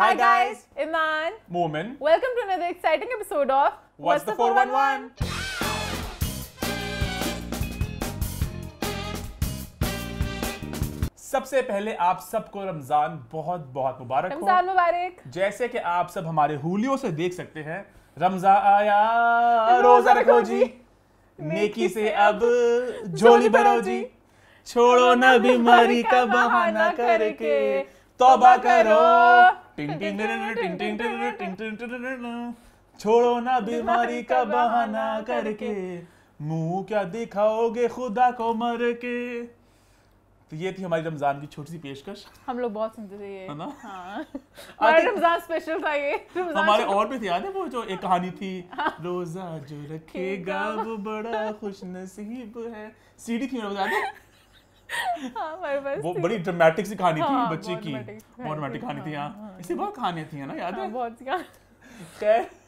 Hi, Hi guys, Iman, Moomin. Welcome to another exciting episode of What's, What's the 411? सबसे पहले आप सबको रमजान बहुत बहुत मुबारक हो। रमजान मुबारक जैसे कि आप सब हमारे हुलियों से देख सकते हैं रमजान आया रोजा रखो जी नेकी से अब झोली भरो जी छोड़ो ना बीमारी का बहाना करके तौबा करो छोड़ो ना बीमारी का बहाना करके मुंह क्या दिखाओगे खुदा को मर के तो ये थी हमारी रमजान की छोटी सी पेशकश हम लोग बहुत सुनते थे ये है ना हाँ। रमजान स्पेशल था ये हमारे और भी थे याद है वो जो एक कहानी थी रोजा जो रखेगा वो बड़ा खुश नसीब है सीडी थी रमजान हाँ, वो तो बड़ी ड्रामेटिक सी कहानी थी हाँ, बच्चे की बहुत ड्रामेटिक कहानी थी हाँ।, हाँ इससे बहुत कहानियाँ थी ना याद है बहुत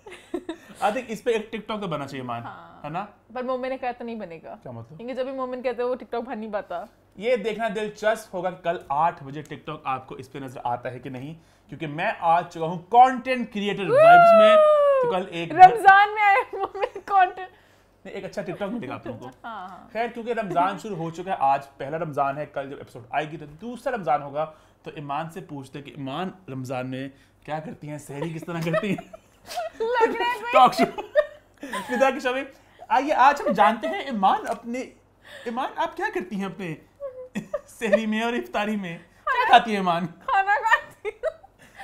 आई इस पे एक टिकटॉक तो बनना चाहिए मान है ना पर मोमिन ने कहा तो नहीं बनेगा क्या मतलब क्योंकि जब भी मोमिन कहते हैं वो टिकटॉक बन नहीं पाता ये देखना दिलचस्प होगा कल आठ बजे टिकटॉक आपको इस पे नजर आता है कि नहीं क्योंकि मैं आ चुका हूँ कंटेंट क्रिएटर वाइब्स में तो कल एक रमजान में आया मोमिन कंटेंट नहीं एक अच्छा टिकटॉक भी दिखा तुमको खैर क्योंकि रमज़ान शुरू हो चुका है आज पहला रमज़ान है कल जब एपिसोड आएगी तो दूसरा रमज़ान होगा तो ईमान से पूछते कि ईमान रमज़ान में क्या करती हैं सहरी किस तरह करती हैं टॉक शो विदा की शबी आइए आज हम जानते हैं ईमान अपने ईमान आप क्या करती हैं अपने सहरी में और इफ्तारी में क्या खाती है ईमान खाना खाती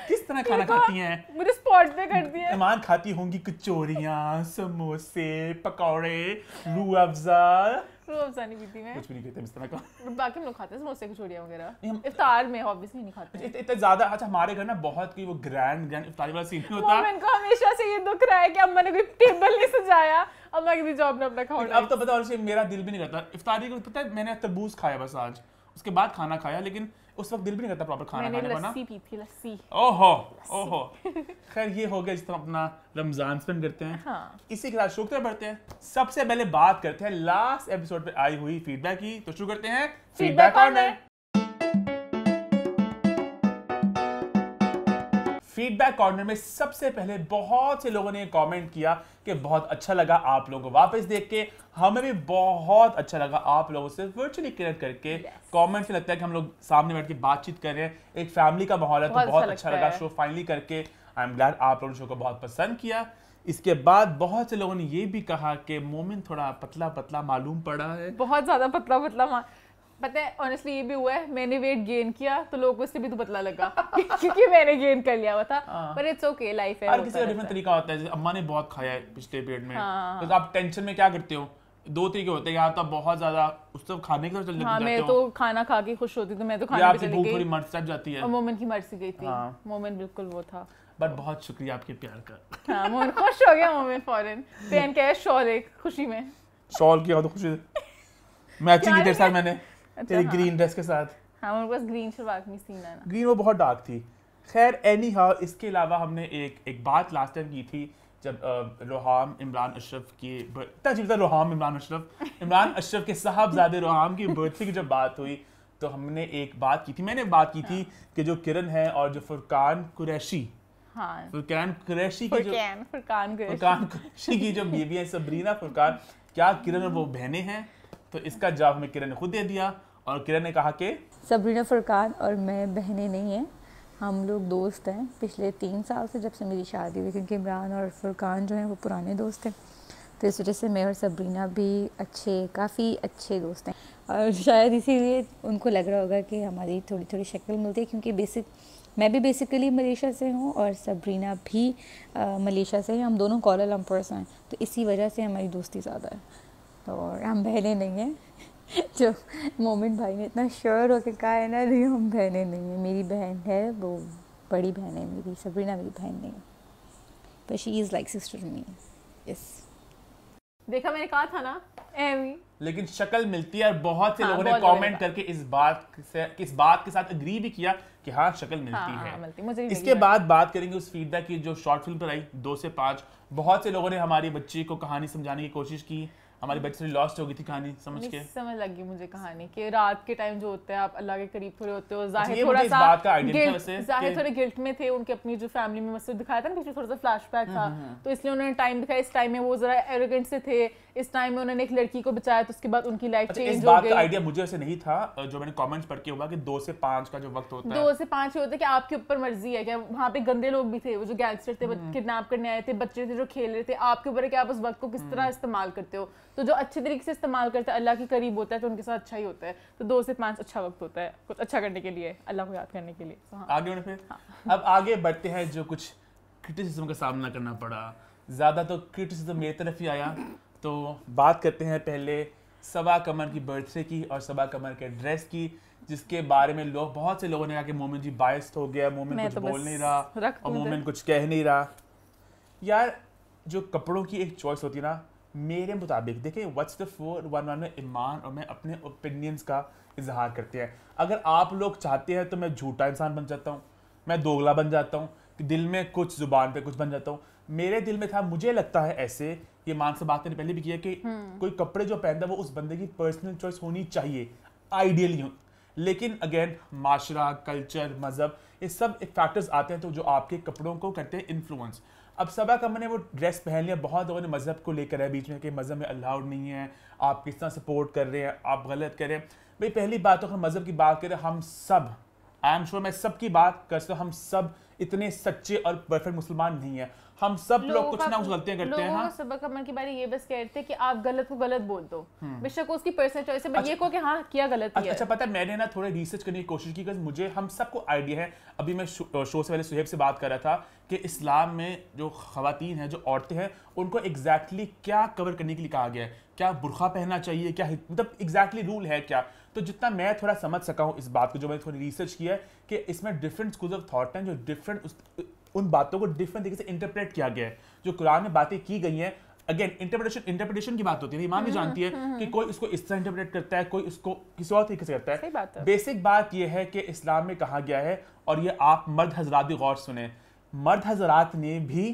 किस तरह खाना खाती हैं स्पॉट पे कर दिया ईमान खाती होंगी कचौरियाँ समोसे पकौड़े रू अफजा रू अफजा नहीं पीती मैं कुछ भी नहीं इस तरह का बाकी हम लोग खाते हैं समोसे वगैरह इफ्तार में ऑब्वियसली नहीं खाते अच्छा, इत, ज़्यादा अच्छा हमारे घर ना बहुत की वो ग्रैंड ग्रैंड इफ्तारी वाला सीन होता है इनको हमेशा से ये दुख रहा है कि अम्मा ने कोई टेबल नहीं सजाया अम्मा जॉब ने अपना खाओ अब तो पता और मेरा दिल भी नहीं करता इफ्तारी को पता है मैंने तरबूज खाया बस आज उसके बाद खाना खाया लेकिन उस वक्त दिल भी नहीं करता प्रॉपर खाना खाने बना लस्सी पी थी लस्सी ओहो ओहो खैर ये हो गया जिस तरह अपना रमजान स्पेंड करते हैं हाँ। इसी के साथ शुक्र बढ़ते हैं सबसे पहले बात करते हैं लास्ट एपिसोड पे आई हुई फीडबैक की तो शुरू करते हैं फीडबैक कॉर्नर फीडबैक कॉर्नर में सबसे पहले बहुत से लोगों ने कमेंट किया कि बहुत अच्छा लगा आप लोगों को वापस देख के हमें भी बहुत अच्छा लगा आप लोगों से वर्चुअली कनेक्ट करके कमेंट yes. से लगता है कि हम लोग सामने बैठ के बातचीत कर रहे हैं एक फैमिली का माहौल है तो बहुत अच्छा, अच्छा लगा शो फाइनली करके आई एम ग्लैड आप लोगों ने शो को बहुत पसंद किया इसके बाद बहुत से लोगों ने ये भी कहा कि मोमिन थोड़ा पतला पतला मालूम पड़ा है बहुत ज्यादा पतला पतला पता है ऑनेस्टली ये भी हुआ है मैंने वेट गेन किया तो लोगों से भी तो बदला लगा क्योंकि मैंने गेन कर लिया हुआ था पर इट्स ओके लाइफ है हर किसी का डिफरेंट तरीका होता है जैसे अम्मा ने बहुत खाया है पिछले पीरियड में हाँ। तो आप टेंशन में क्या करते हो दो तरीके होते हैं या तो बहुत ज्यादा उस तरफ खाने की तरफ चलने हाँ, मैं तो खाना खा के खुश होती तो मैं तो खाने पे चली गई थोड़ी मर्च चढ़ जाती है मोमेंट की मर्जी गई थी हाँ। मोमेंट बिल्कुल वो था बट बहुत शुक्रिया आपके प्यार का हां मोमेंट खुश हो गया मोमेंट फॉरन पेन कैश शॉल एक खुशी में शॉल की तो खुशी मैचिंग की देर साथ मैंने तेरी ग्रीन ड्रेस के साथ हाँ मेरे पास ग्रीन शर्वाक में सीन है ना ग्रीन वो बहुत डार्क थी खैर एनी हाउ इसके अलावा हमने एक एक बात लास्ट टाइम की थी जब रोहाम इमरान अशरफ की इतना चीज रोहाम इमरान अशरफ इमरान अशरफ के साहबजादे रोहाम की बर्थडे की जब बात हुई तो हमने एक बात की थी मैंने बात की थी हाँ। कि जो किरण है और जो फुरकान कुरैशी हाँ। फुरकान कुरैशी की जो फुरकान फुरकान कुरैशी की जो बीवी है सबरीना फुरकान क्या किरण वो बहने हैं तो इसका जवाब हमें किरण ने खुद दे दिया और किरण ने कहा कि सबरीना फरकान और मैं बहनें नहीं हैं हम लोग दोस्त हैं पिछले तीन साल से जब से मेरी शादी हुई क्योंकि इमरान और फुरकान जो हैं वो पुराने दोस्त हैं तो इस वजह से मैं और सबरीना भी अच्छे काफ़ी अच्छे दोस्त हैं और शायद इसीलिए उनको लग रहा होगा कि हमारी थोड़ी थोड़ी शक्ल मिलती है क्योंकि बेसिक मैं भी बेसिकली मलेशिया से हूँ और सबरीना भी मलेशिया से हैं हम दोनों कॉलर लम्पर्स हैं तो इसी वजह से हमारी दोस्ती ज़्यादा है तो और हम बहने नहीं हैं जो मोमिन भाई ने इतना श्योर होकर कहा है ना नहीं हम बहने नहीं हैं मेरी बहन है वो बड़ी बहन है मेरी सबरीना मेरी बहन नहीं पर she is like sister me yes देखा मैंने कहा था ना एवी लेकिन शक्ल मिलती है और बहुत से हाँ, लोगों ने कमेंट करके इस बात से किस बात के साथ अग्री भी किया कि हाँ शक्ल मिलती हाँ, है हाँ, मिलती, मुझे इसके बाद बात करेंगे उस फीडबैक की जो शॉर्ट फिल्म पर आई दो से पांच बहुत से लोगों ने हमारी बच्ची को कहानी समझाने की कोशिश की हमारी बच्ची hmm. लॉस्ट हो गई थी कहानी समझ के समझ लग गई मुझे कहानी कि रात के टाइम जो होते हैं आप अल्लाह के करीब थोड़े होते हो अच्छा, जाहिर थोड़ा सा बात का आइडिया था जाहिर थोड़े गिल्ट में थे उनके अपनी जो फैमिली में मसला दिखाया था ना पीछे थोड़ा सा फ्लैशबैक हम्म, था हम्म, हम्म। तो इसलिए उन्होंने टाइम दिखाया इस टाइम में वो जरा एरोगेंट से थे इस टाइम में उन्होंने एक लड़की को बचाया तो उसके बाद उनकी लाइफ अच्छा, चेंज हो गई इस बात का आइडिया मुझे ऐसे नहीं था जो मैंने कमेंट्स पढ़ के हुआ कि दो से पांच का जो वक्त होता है दो से पांच ही होता है कि आपके ऊपर मर्जी है क्या वहाँ पे गंदे लोग भी थे वो जो गैंगस्टर थे किडनैप करने आए थे बच्चे थे जो खेल रहे थे आपके ऊपर है कि आप उस वक्त को किस तरह इस्तेमाल करते हो तो जो अच्छे तरीके से इस्तेमाल करता है अल्लाह के करीब होता है तो उनके साथ अच्छा ही होता है तो दो से पांच अच्छा वक्त होता है कुछ अच्छा करने के लिए अल्लाह को याद करने के लिए तो हाँ। आगे फिर हाँ। अब आगे बढ़ते हैं जो कुछ क्रिटिसिज्म का सामना करना पड़ा ज़्यादा तो क्रिटिसिज्म मेरी तरफ ही आया तो बात करते हैं पहले सबा कमर की बर्थडे की और सबा कमर के ड्रेस की जिसके बारे में लोग बहुत से लोगों ने कहा कि मोमिन जी बायस हो गया मोमिन कुछ तो बोल नहीं रहा और मोमिन कुछ कह नहीं रहा यार जो कपड़ों की एक चॉइस होती है ना मेरे मुताबिक देखिए what's the four one one में ईमान और मैं अपने ओपिनियंस का इजहार करते हैं अगर आप लोग चाहते हैं तो मैं झूठा इंसान बन जाता हूँ मैं दोगला बन जाता हूँ दिल में कुछ जुबान पे कुछ बन जाता हूँ मेरे दिल में था मुझे लगता है ऐसे ये मान से बात ने पहले भी किया कि हम्म। कोई कपड़े जो पहनता है वो उस बंदे की पर्सनल चॉइस होनी चाहिए आइडियली लेकिन अगेन माशरा कल्चर मज़हब ये सब फैक्टर्स आते हैं तो जो आपके कपड़ों को करते हैं इन्फ्लुएंस अब सबा कम ने वो ड्रेस पहन लिया बहुत लोगों ने मज़हब को लेकर है बीच में कि मज़हब में अलाउड नहीं है आप किस तरह सपोर्ट कर रहे हैं आप गलत कर रहे हैं भाई पहली बात तो अगर मज़हब की बात करें हम सब आई एम श्योर मैं सब की बात कर सकता हूँ हम सब इतने सच्चे और परफेक्ट मुसलमान नहीं हैं हम सब लोग कुछ ना कुछ गलतियां करते हैं हाँ। सबक हम की बारे ये बस कह रहे थे कि आप गलत को गलत बोल दो हम्म। बेशक उसकी पर्सनल चॉइस है बट अच्छा। ये को कि हाँ किया गलत अच्छा, अच्छा, है अच्छा पता है मैंने ना थोड़ा रिसर्च करने की कोशिश की मुझे हम सबको आइडिया है अभी मैं शो से पहले सुहेब से बात कर रहा था कि इस्लाम में जो खातन हैं जो औरतें हैं उनको एग्जैक्टली क्या कवर करने के लिए कहा गया है क्या बुरखा पहनना चाहिए क्या मतलब एग्जैक्टली रूल है क्या तो जितना मैं थोड़ा समझ सका हूँ इस बात को जो मैंने थोड़ी रिसर्च किया है कि इसमें डिफरेंट स्कूल ऑफ थॉट हैं जो डिफरेंट उन बातों को डिफरेंट तरीके से इंटरप्रेट किया गया है जो कुरान में बातें की गई हैं अगेन इंटरप्रिटेशन इंटरप्रिटेशन की बात होती है इमाम भी हम्म, जानती है हम्म, कि हम्म। कोई इसको इस तरह इंटरप्रेट करता है कोई इसको किसी और तरीके से करता है बेसिक बात यह है कि इस्लाम में कहा गया है और ये आप मर्द हजरात भी गौर सुने मर्द हजरात ने भी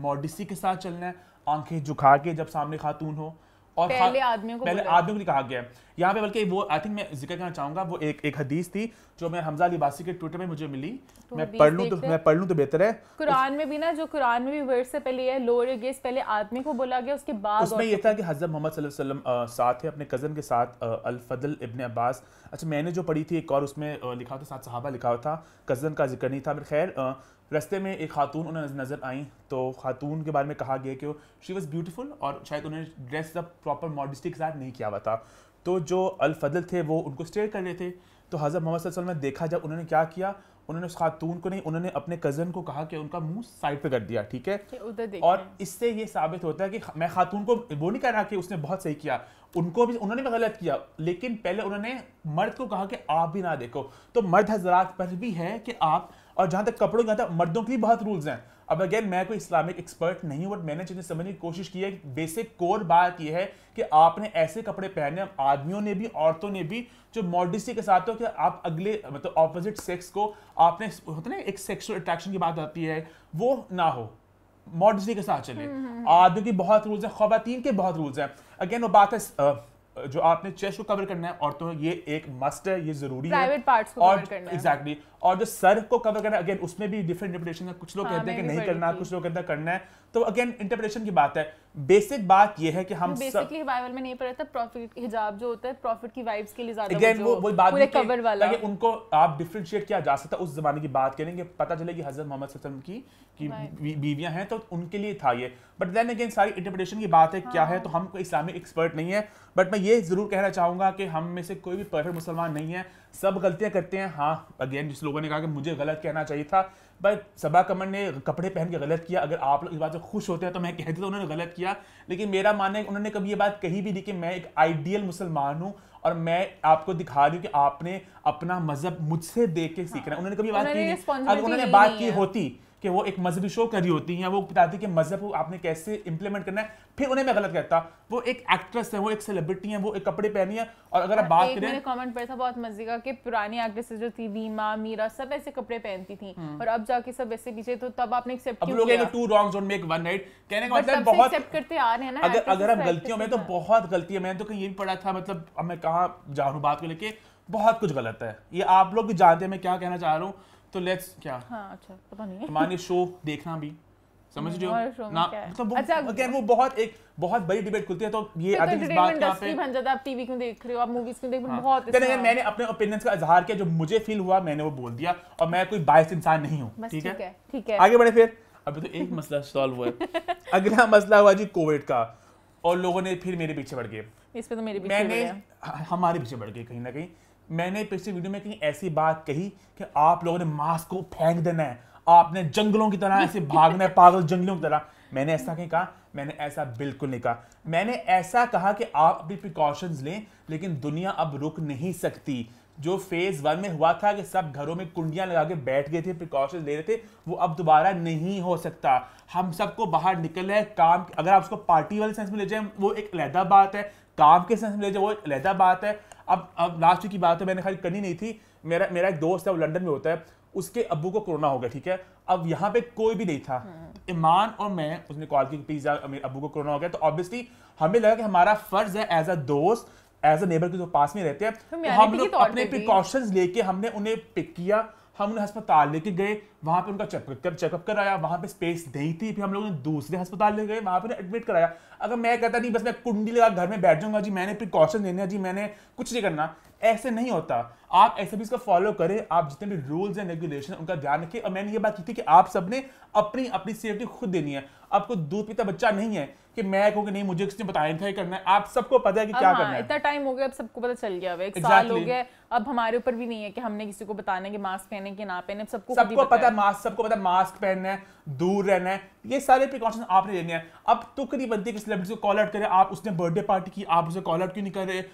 मॉडिसी के साथ चलना है आंखें झुका के जब सामने खातून हो और पहले आदमियों को पहले आदमियों को कहा गया है यहाँ पे बल्कि वो आई थिंक मैं जिक्र करना चाहूंगा वो एक एक हदीस थी जो मैं हमजा लिबासी के ट्विटर में मुझे मिली तो मैं पढ़ लूँ तो मैं पढ़ लूँ तो बेहतर है कुरान उस... में भी ना जो कुरान में भी वर्ड से पहले है लोअर गेस पहले आदमी को बोला गया उसके बाद उसमें यह था कि हजरत मोहम्मद वसल्लम साथ है अपने कज़न के साथ अलफदल इबन अब्बास अच्छा मैंने जो पढ़ी थी एक और उसमें लिखा था साथ सहाबा लिखा हुआ था कज़न का जिक्र नहीं था मेरे खैर रस्ते में एक खातून उन्हें नज़र आई तो खातून के बारे में कहा गया कि शी वॉज़ ब्यूटीफुल और शायद उन्हें ड्रेस द प्रॉपर मॉडिस्टी के साथ नहीं किया हुआ था तो जो अलफल थे वो उनको स्टेयर कर रहे थे तो हज़रत मोहम्मद ने देखा जब उन्होंने क्या किया उन्होंने उस खातून को नहीं उन्होंने अपने कज़न को कहा कि उनका मुंह साइड पे कर दिया ठीक है और इससे ये साबित होता है कि मैं खातून को वो नहीं कह रहा कि उसने बहुत सही किया उनको भी उन्होंने भी गलत किया लेकिन पहले उन्होंने मर्द को कहा कि आप भी ना देखो तो मर्द हजरात पर भी है कि आप और जहां तक कपड़ों की मर्दों के लिए बहुत रूल्स हैं अब अगेन मैं कोई इस्लामिक एक्सपर्ट नहीं हूं बट मैंने चीज़ें समझने की कोशिश की है बेसिक कोर बात यह है कि आपने ऐसे कपड़े पहने आदमियों ने भी औरतों ने भी जो मॉडस्टी के साथ हो कि आप अगले मतलब ऑपोजिट सेक्स को आपने होता ना एक सेक्सुअल अट्रैक्शन की बात आती है वो ना हो मॉडस्टी के साथ चले हम्म, हम्म, हम्म। आदमी की बहुत रूल्स हैं खातन के बहुत रूल्स हैं अगेन वो बात है जो आपने चेस्ट को कवर करना है औरतों ये एक मस्ट है ये जरूरी है प्राइवेट पार्ट्स को और, कवर करना है एग्जैक्टली exactly, और जो सर को कवर करना अगेन उसमें भी डिफरेंट इंटरप्रिटेशन है कुछ लोग हाँ, कहते हैं कि नहीं करना कुछ लोग कहते हैं करना है तो अगेन इंटरप्रिटेशन की बात है बेसिक बात यह है कि हम बेसिकली रिवाइवल में नहीं पढ़ा था प्रॉफिट हिजाब जो होता है प्रॉफिट की वाइब्स के लिए ज्यादा अगेन वो वो बात पूरे कवर वाला ताकि उनको आप डिफरेंशिएट किया जा सकता उस जमाने की बात करेंगे पता चले कि हजरत मोहम्मद सल्लल्लाहु अलैहि वसल्लम की की बीवियां हैं तो उनके लिए था ये बट देन अगेन सारी इंटरप्रिटेशन की बात है हाँ। क्या है तो हाँ। हम कोई इस्लामिक एक्सपर्ट नहीं है बट मैं ये जरूर कहना चाहूंगा कि हम में से कोई भी परफेक्ट मुसलमान नहीं है सब गलतियां करते हैं हाँ अगेन जिस लोगों ने कहा कि मुझे गलत कहना चाहिए था बट सबा कमर ने कपड़े पहन के गलत किया अगर आप लोग इस बात से खुश होते हैं तो मैं कहती तो उन्होंने गलत किया लेकिन मेरा मानना है उन्होंने कभी ये बात कही भी नहीं कि मैं एक आइडियल मुसलमान हूँ और मैं आपको दिखा रही हूँ कि आपने अपना मजहब मुझसे देख के सीखना है हाँ। उन्होंने कभी बात की अगर उन्होंने बात की होती कि वो एक मजहबी शो कर रही होती हैं वो बताती कि मजहब को आपने कैसे इंप्लीमेंट करना है फिर उन्हें मैं गलत कहता वो एक एक्ट्रेस है वो एक सेलिब्रिटी है वो एक कपड़े पहनी है और अगर आप बात करें कमेंट पर था बहुत मजे का कि पुरानी एक्ट्रेस जो थी रीमा मीरा सब ऐसे कपड़े पहनती थी हम्म। और अब जाके सब ऐसे पीछे तो तब आपने एक्सेप्ट अब लोग टू रॉन्ग जोन में एक वन राइट कहने का मतलब बहुत करते आ रहे हैं ना अगर अगर आप तो गलतियों में तो बहुत गलती है मैंने तो कहीं ये भी पढ़ा था मतलब अब मैं कहा जा रहा हूँ बात को लेकर बहुत कुछ गलत है ये आप लोग भी जानते हैं मैं क्या कहना चाह रहा हूँ तो लेट्स क्या हाँ, अच्छा पता नहीं मानिए शो देखना भी समझ हम्म, रहे हो ना मतलब वो अच्छा अगेन वो बहुत एक बहुत बड़ी डिबेट खुलती है तो ये आई थिंक इस बात का पे बन जाता है आप टीवी क्यों देख रहे हो आप मूवीज क्यों देख रहे हो हाँ। बहुत देन अगेन मैंने अपने ओपिनियंस का इजहार किया जो मुझे फील हुआ मैंने वो बोल दिया और मैं कोई बायस इंसान नहीं हूं ठीक है ठीक है आगे बढ़े फिर अभी तो एक मसला सॉल्व हुआ अगला मसला हुआ जी कोविड का और लोगों ने फिर मेरे पीछे बढ़ गए इस पे तो मेरे पीछे मैंने हमारे पीछे बढ़ गए कहीं ना कहीं मैंने पिछले वीडियो में कहीं ऐसी बात कही कि आप लोगों ने मास्क को फेंक देना है आपने जंगलों की तरह ऐसे भागना है पागल जंगलों की तरह मैंने ऐसा नहीं कहा मैंने ऐसा बिल्कुल नहीं कहा मैंने ऐसा कहा कि आप अपनी प्रिकॉशंस लें लेकिन दुनिया अब रुक नहीं सकती जो फेज वन में हुआ था कि सब घरों में कुंडियां लगा के बैठ गए थे प्रिकॉशन ले रहे थे वो अब दोबारा नहीं हो सकता हम सबको बाहर निकलना है काम अगर आप उसको पार्टी वाले सेंस में ले जाए वो एक अलहदा बात है काम के सेंस में ले जाए वो एक अलहदा बात है अब अब लास्ट की बात है मैंने खाली करनी नहीं थी मेरा मेरा एक दोस्त है वो लंदन में होता है उसके अबू को कोरोना हो गया ठीक है अब यहाँ पे कोई भी नहीं था ईमान हम्म। और मैं उसने कॉल की प्लीज अबू को कोरोना हो गया तो ऑब्वियसली हमें लगा कि हमारा फर्ज है एज अ दोस्त एज अ नेबर के जो पास में रहते हैं तो हम लोग अपने प्रिकॉशंस लेके हमने उन्हें पिक किया हम उन्हें अस्पताल लेके गए वहाँ पे उनका चेकअप चेकअप कराया वहाँ पे स्पेस नहीं थी फिर हम लोगों ने दूसरे अस्पताल ले गए वहाँ पर एडमिट कराया अगर मैं कहता नहीं बस मैं कुंडी लगा घर में बैठ जाऊँगा जी मैंने प्रिकॉशन लेने जी मैंने कुछ नहीं करना ऐसे नहीं होता आप ऐसे भी इसका फॉलो करें आप जितने भी रूल्स एंड रेगुलेशन उनका ध्यान रखें और मैंने ये बात की थी कि आप सबने अपनी अपनी सेफ्टी खुद देनी है आपको दूध पीता बच्चा नहीं है कि मैं कहूँ कि नहीं मुझे किसने बताया था ये करना है आप सबको पता है कि क्या हाँ, करना है इतना टाइम हो गया अब सबको पता चल गया अब एक exactly. साल हो गया अब हमारे ऊपर भी नहीं है कि हमने किसी को बताना है कि मास्क पहने के ना पहने सबको सबको पता है मास्क सबको पता है मास्क पहनना है दूर रहना है ये सारे प्रिकॉशन आपने लेने हैं अब तो करीब बनती है कि सेलिब्रिटी को कॉल आउट करें आप उसने बर्थडे पार्टी की आप उसे कॉल आउट क्यों नहीं कर रहे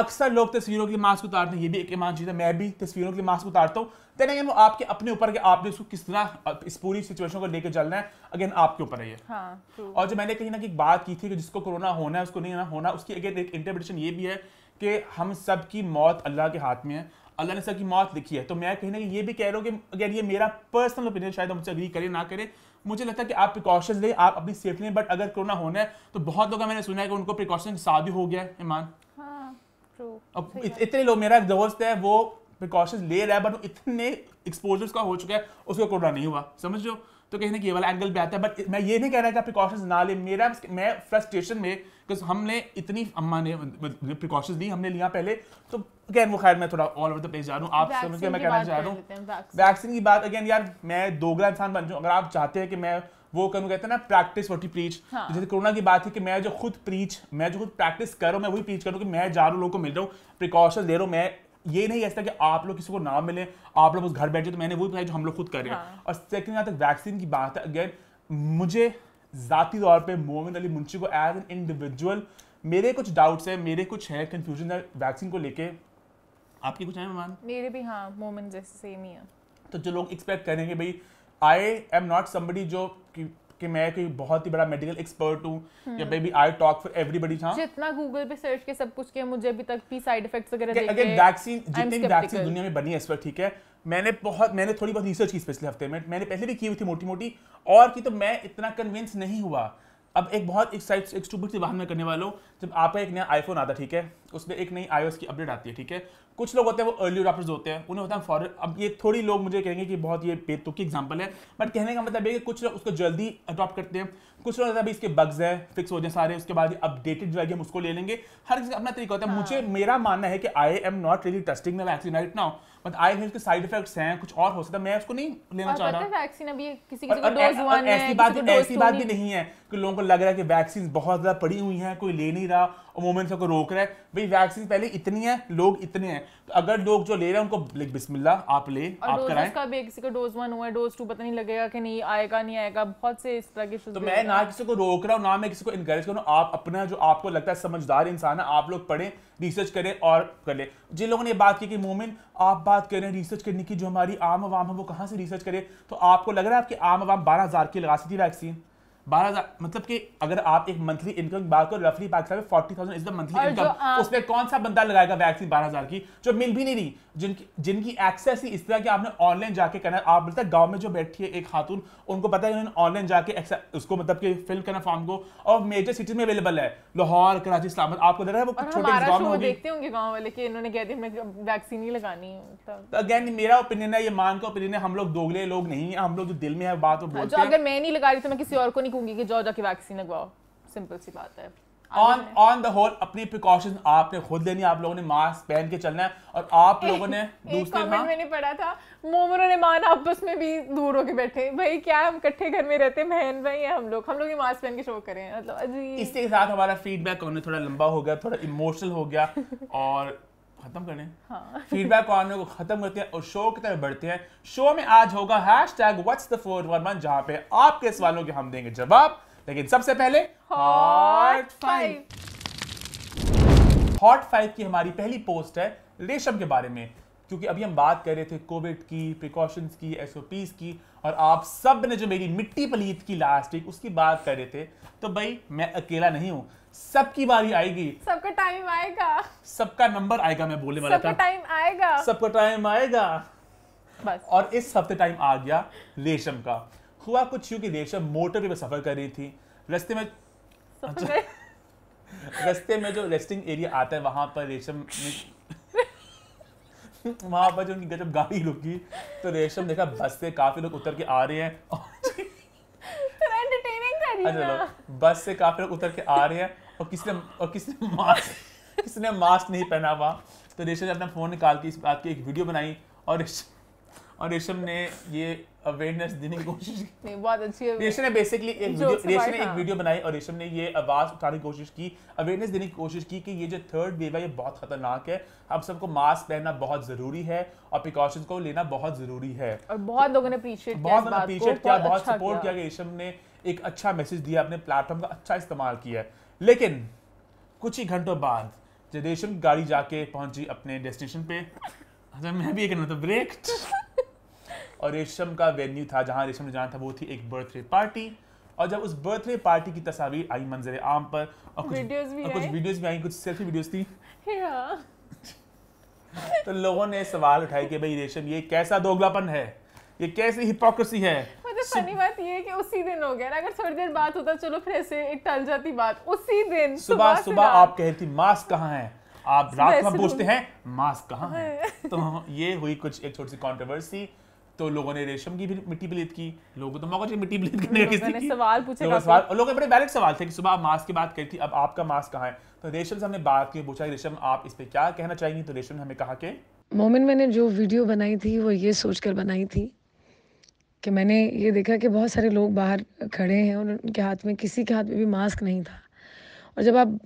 अक्सर लोग तस्वीरों के लिए मास्क उतारते हैं ये भी एक ईमान चीज़ है मैं भी तस्वीरों के लिए मास्क उतारता हूँ देन अगेन वो आपके अपने ऊपर के आपने उसको किस तरह इस पूरी सिचुएशन को लेकर चलना है अगेन आपके ऊपर है ये हाँ, और जो मैंने कहीं ना कहीं बात की थी कि जिसको कोरोना होना है उसको नहीं होना उसकी अगेन एक इंटरप्रिटेशन ये भी है कि हम सब की मौत अल्लाह के हाथ में है अल्लाह ने की मौत लिखी है तो मैं कहने ना ये भी कह रहा हूँ कि अगर ये मेरा पर्सनल ओपिनियन शायद मुझसे अग्री करें ना करें मुझे लगता है कि आप प्रिकॉशन लें आप अपनी सेफ्टी लें बट अगर कोरोना होना है तो बहुत लोगों का मैंने सुना है कि उनको प्रिकॉशन साथ शादी हो गया है ईमान हाँ, इत, इतने लोग मेरा एक दोस्त है वो प्रिकॉशन ले रहा है बट इतने एक्सपोजर उसका हो चुका है उसका कोरोना नहीं हुआ समझ लो तो कहीं ना कि ये वाला एंगल भी आता है बट मैं ये नहीं कह रहा था प्रिकॉशंस ना ले मेरा मैं फ्रस्ट्रेशन में बिकॉज हमने इतनी अम्मा ने प्रिकॉशंस ली हमने लिया पहले तो अगेन वो खैर मैं थोड़ा ऑल ओवर द प्लेस जा रहा हूँ आप समझ के मैं कहना चाह रहा हूँ वैक्सीन की बात अगेन यार मैं दोगला इंसान बन जाऊँ अगर आप चाहते हैं कि मैं वो करूँ कहते हैं ना प्रैक्टिस वॉट यू प्रीच हाँ. जैसे कोरोना की बात है कि मैं जो खुद प्रीच मैं जो खुद प्रैक्टिस करूँ मैं वही प्रीच करूँ कि मैं जा रहा हूँ लोगों को मिल रहा हूँ प्रिकॉशन ले रहा हूँ मैं ये नहीं ऐसा कि आप लोग किसी को ना मिले आप लोग उस घर बैठे तो मैंने वो बताया जो हम लोग खुद कर रहे हैं हाँ। और सेकंड यहाँ तक वैक्सीन की बात है अगेन मुझे जाती तौर पर मोमिन अली मुंशी को एज एन इंडिविजुअल मेरे कुछ डाउट्स हैं मेरे कुछ है कंफ्यूजन है वैक्सीन को लेके आपके कुछ है मेहमान मेरे भी हाँ मोमिन जैसे सेम ही है तो जो लोग एक्सपेक्ट करेंगे भाई आई एम नॉट समबडी जो कि मैं कोई बहुत ही बड़ा मेडिकल एक्सपर्ट हूँ hmm. Yeah maybe I talk for everybody था जितना गूगल पे सर्च के सब कुछ किया मुझे अभी तक भी साइड इफेक्ट्स वगैरह अगर वैक्सीन जितनी वैक्सीन दुनिया में बनी है इस वक्त ठीक है मैंने बहुत मैंने थोड़ी बहुत रिसर्च की पिछले हफ्ते में मैंने पहले भी की हुई थी मोटी मोटी और की तो मैं इतना कन्विंस नहीं हुआ अब एक बहुत एक साइड एक एक्सटूबिट से बाहर में करने वाला हूँ जब आपका एक नया आईफोन आता ठीक है उसमें एक नई आईओएस की अपडेट आती है ठीक है कुछ लोग होते हैं वो अर्ली अडाप्टर्स होते हैं उन्हें होता है फॉर अब ये थोड़ी लोग मुझे कहेंगे कि बहुत ये बेतुकी एग्जाम्पल है बट कहने का मतलब है कि कुछ लोग उसको जल्दी अडॉप्ट करते हैं कुछ लोग अभी इसके बग्स है फिक्स हो जाए सारे उसके बाद अपडेटेड जो है हम उसको ले लेंगे हर किसी का अपना तरीका होता है हाँ। मुझे मेरा मानना है कि I am not really testing the vaccine right now but I health के साइड इफेक्ट्स हैं कुछ और हो सकता है मैं उसको नहीं लेना चाह रहा हूँ ऐसी बात भी नहीं है कि लोगों को लग रहा है कि वैक्सीन बहुत ज्यादा पड़ी हुई है कोई ले नहीं रहा और मोमेंट को रोक रहा है भाई वैक्सीन पहले इतनी है लोग इतने हैं तो अगर लोग जो ले रहे हैं उनको बिस्मिल्ला आप ले आप कराएं का भी किसी का डोज वन हुआ है डोज टू पता नहीं लगेगा कि नहीं आएगा नहीं आएगा बहुत से इस तरह के तो मैं ना किसी को रोक रहा हूँ ना मैं किसी को इनकरेज कर आप अपना जो आपको लगता है समझदार इंसान है आप लोग पढ़े रिसर्च करें और कर ले जिन लोगों ने बात की कि मोमिन आप बात कर रहे हैं रिसर्च करने की जो हमारी आम आवाम है वो कहाँ से रिसर्च करे तो आपको लग रहा है आपकी आम आवाम बारह हज़ार की लगा सकती है वैक्सीन बारह हजार मतलब कि अगर आप एक मंथली इनकम बात करो रफली बात करें forty thousand is the monthly income उसमें कौन सा बंदा लगाएगा वैक्सीन बारह हजार की जो मिल भी नहीं रही जिनकी जिनकी एक्सेस ही इस तरह की आपने ऑनलाइन जाके करना आप बोलते गांव में जो बैठी है एक खातून उनको पता है उन्होंने ऑनलाइन जाके उसको मतलब कि फिल करना फॉर्म को और मेजर सिटीज में अवेलेबल है लाहौर कराची इस्लाम आपको दे रहा है वो छोटे गाँव में देखते होंगे गाँव वाले कि इन्होंने कह दिया वैक्सीन ही लगानी है अगेन मतलब- तो मेरा ओपिनियन है ये मान का ओपिनियन है हम लोग दोगले लोग नहीं है हम लोग जो दिल में है बात वो हाँ, बोलते हैं अगर मैं नहीं लगा रही तो मैं किसी और को नहीं कहूंगी कि जाओ जाके वैक्सीन लगवाओ सिंपल सी बात है ऑन ऑन द होल अपनी प्रिकॉशन आपने खुद लेनी आप लोगों ने मास्क पहन के चलना है और आप लोगों ने दूसरे कमेंट हाँ? मैंने पढ़ा था मोमरो ने मान आपस में भी दूर होके बैठे भाई क्या हम इकट्ठे घर में रहते हैं बहन भाई है हम लोग हम लोग ये मास्क पहन के शो करें मतलब इसके साथ हमारा फीडबैक उन्होंने थोड़ा लंबा हो गया थोड़ा इमोशनल हो गया और खत्म करें लें हाँ। फीडबैक कॉर्नर को खत्म करते हैं और शो की तरफ बढ़ते हैं शो में आज होगा hashtag what's the four one one जहां पे आपके सवालों के हम देंगे जवाब लेकिन सबसे पहले हॉट फाइव हॉट फाइव की हमारी पहली पोस्ट है रेशम के बारे में क्योंकि अभी हम बात कर रहे थे कोविड की प्रिकॉशंस की एस की और आप सब ने जो मेरी मिट्टी पलीत की लास्ट वीक उसकी बात कर रहे थे तो भाई मैं अकेला नहीं हूं सबकी बारी आएगी सबका टाइम आएगा सबका नंबर आएगा मैं बोलने वाला था टाइम आएगा सबका टाइम आएगा बस और इस हफ्ते टाइम आ गया रेशम का हुआ कुछ यूँ कि रेशम मोटरवे पर सफर कर रही थी रस्ते में रस्ते अच्छा। में जो रेस्टिंग एरिया आता है वहां पर रेशम वहां पर जो उनकी जब गाड़ी रुकी तो रेशम देखा बस से काफ़ी लोग उतर के आ रहे हैं और चलो बस से काफी लोग उतर के आ रहे हैं और किसने और किसने मास्क किसने मास्क नहीं पहना हुआ तो रेशम ने अपना फ़ोन निकाल के इस बात की एक वीडियो बनाई और और रेशम ने ये अवेयरनेस देने की कोशिश की नहीं बहुत अच्छी है रेशम ने बेसिकली एक वीडियो रेशम ने एक वीडियो बनाई और रेशम ने ये आवाज़ उठाने की कोशिश की अवेयरनेस देने की कोशिश की कि ये जो थर्ड वेव है ये बहुत खतरनाक है हम सबको मास्क पहनना बहुत ज़रूरी है और प्रिकॉशन को लेना बहुत ज़रूरी है और बहुत लोगों ने अप्रिशिएट बहुत अप्रिशिएट किया बहुत सपोर्ट किया रेशम अच्छा ने एक अच्छा मैसेज दिया अपने प्लेटफॉर्म का अच्छा इस्तेमाल किया लेकिन कुछ ही घंटों बाद जयदेशन की गाड़ी जाके पहुंची अपने डेस्टिनेशन पे अच्छा मैं भी एक तो ब्रेक और रेशम का वेन्यू था जहां रेशम ने जाना था वो थी एक बर्थडे पार्टी और जब उस बर्थडे पार्टी की तस्वीर आई मंजर आम पर और कुछ वीडियोस भी और कुछ वीडियोस भी आई कुछ सेल्फी वीडियोस थी तो लोगों ने सवाल उठाए कि भाई रेशम ये कैसा दोगलापन है ये कैसी हिपोक्रेसी है सबसे फनी बात ये है कि उसी दिन हो गया अगर थोड़ी देर बात होता चलो फिर ऐसे एक टल जाती बात उसी दिन सुबह सुबह आप कहती मास्क कहाँ है आप रात में पूछते हैं मास्क कहाँ है हाँ। तो ये हुई कुछ एक छोटी सी कॉन्ट्रोवर्सी तो लोगों ने रेशम की भी मिट्टी पलीत की लोगों तो मौका चाहिए मिट्टी पलीत करने किसी की सवाल पूछे लोगों सवाल और लोगों के बड़े वैलिड सवाल थे कि सुबह आप मास्क की बात करी थी अब आपका मास्क कहाँ है तो रेशम से हमने बात की पूछा रेशम आप इस पर क्या कहना चाहेंगी तो रेशम ने हमें कहा कि मोमिन मैंने जो वीडियो बनाई थी वो ये सोचकर बनाई थी कि मैंने ये देखा कि बहुत सारे लोग बाहर खड़े हैं और उनके हाथ में किसी के हाथ में भी मास्क नहीं था और जब आप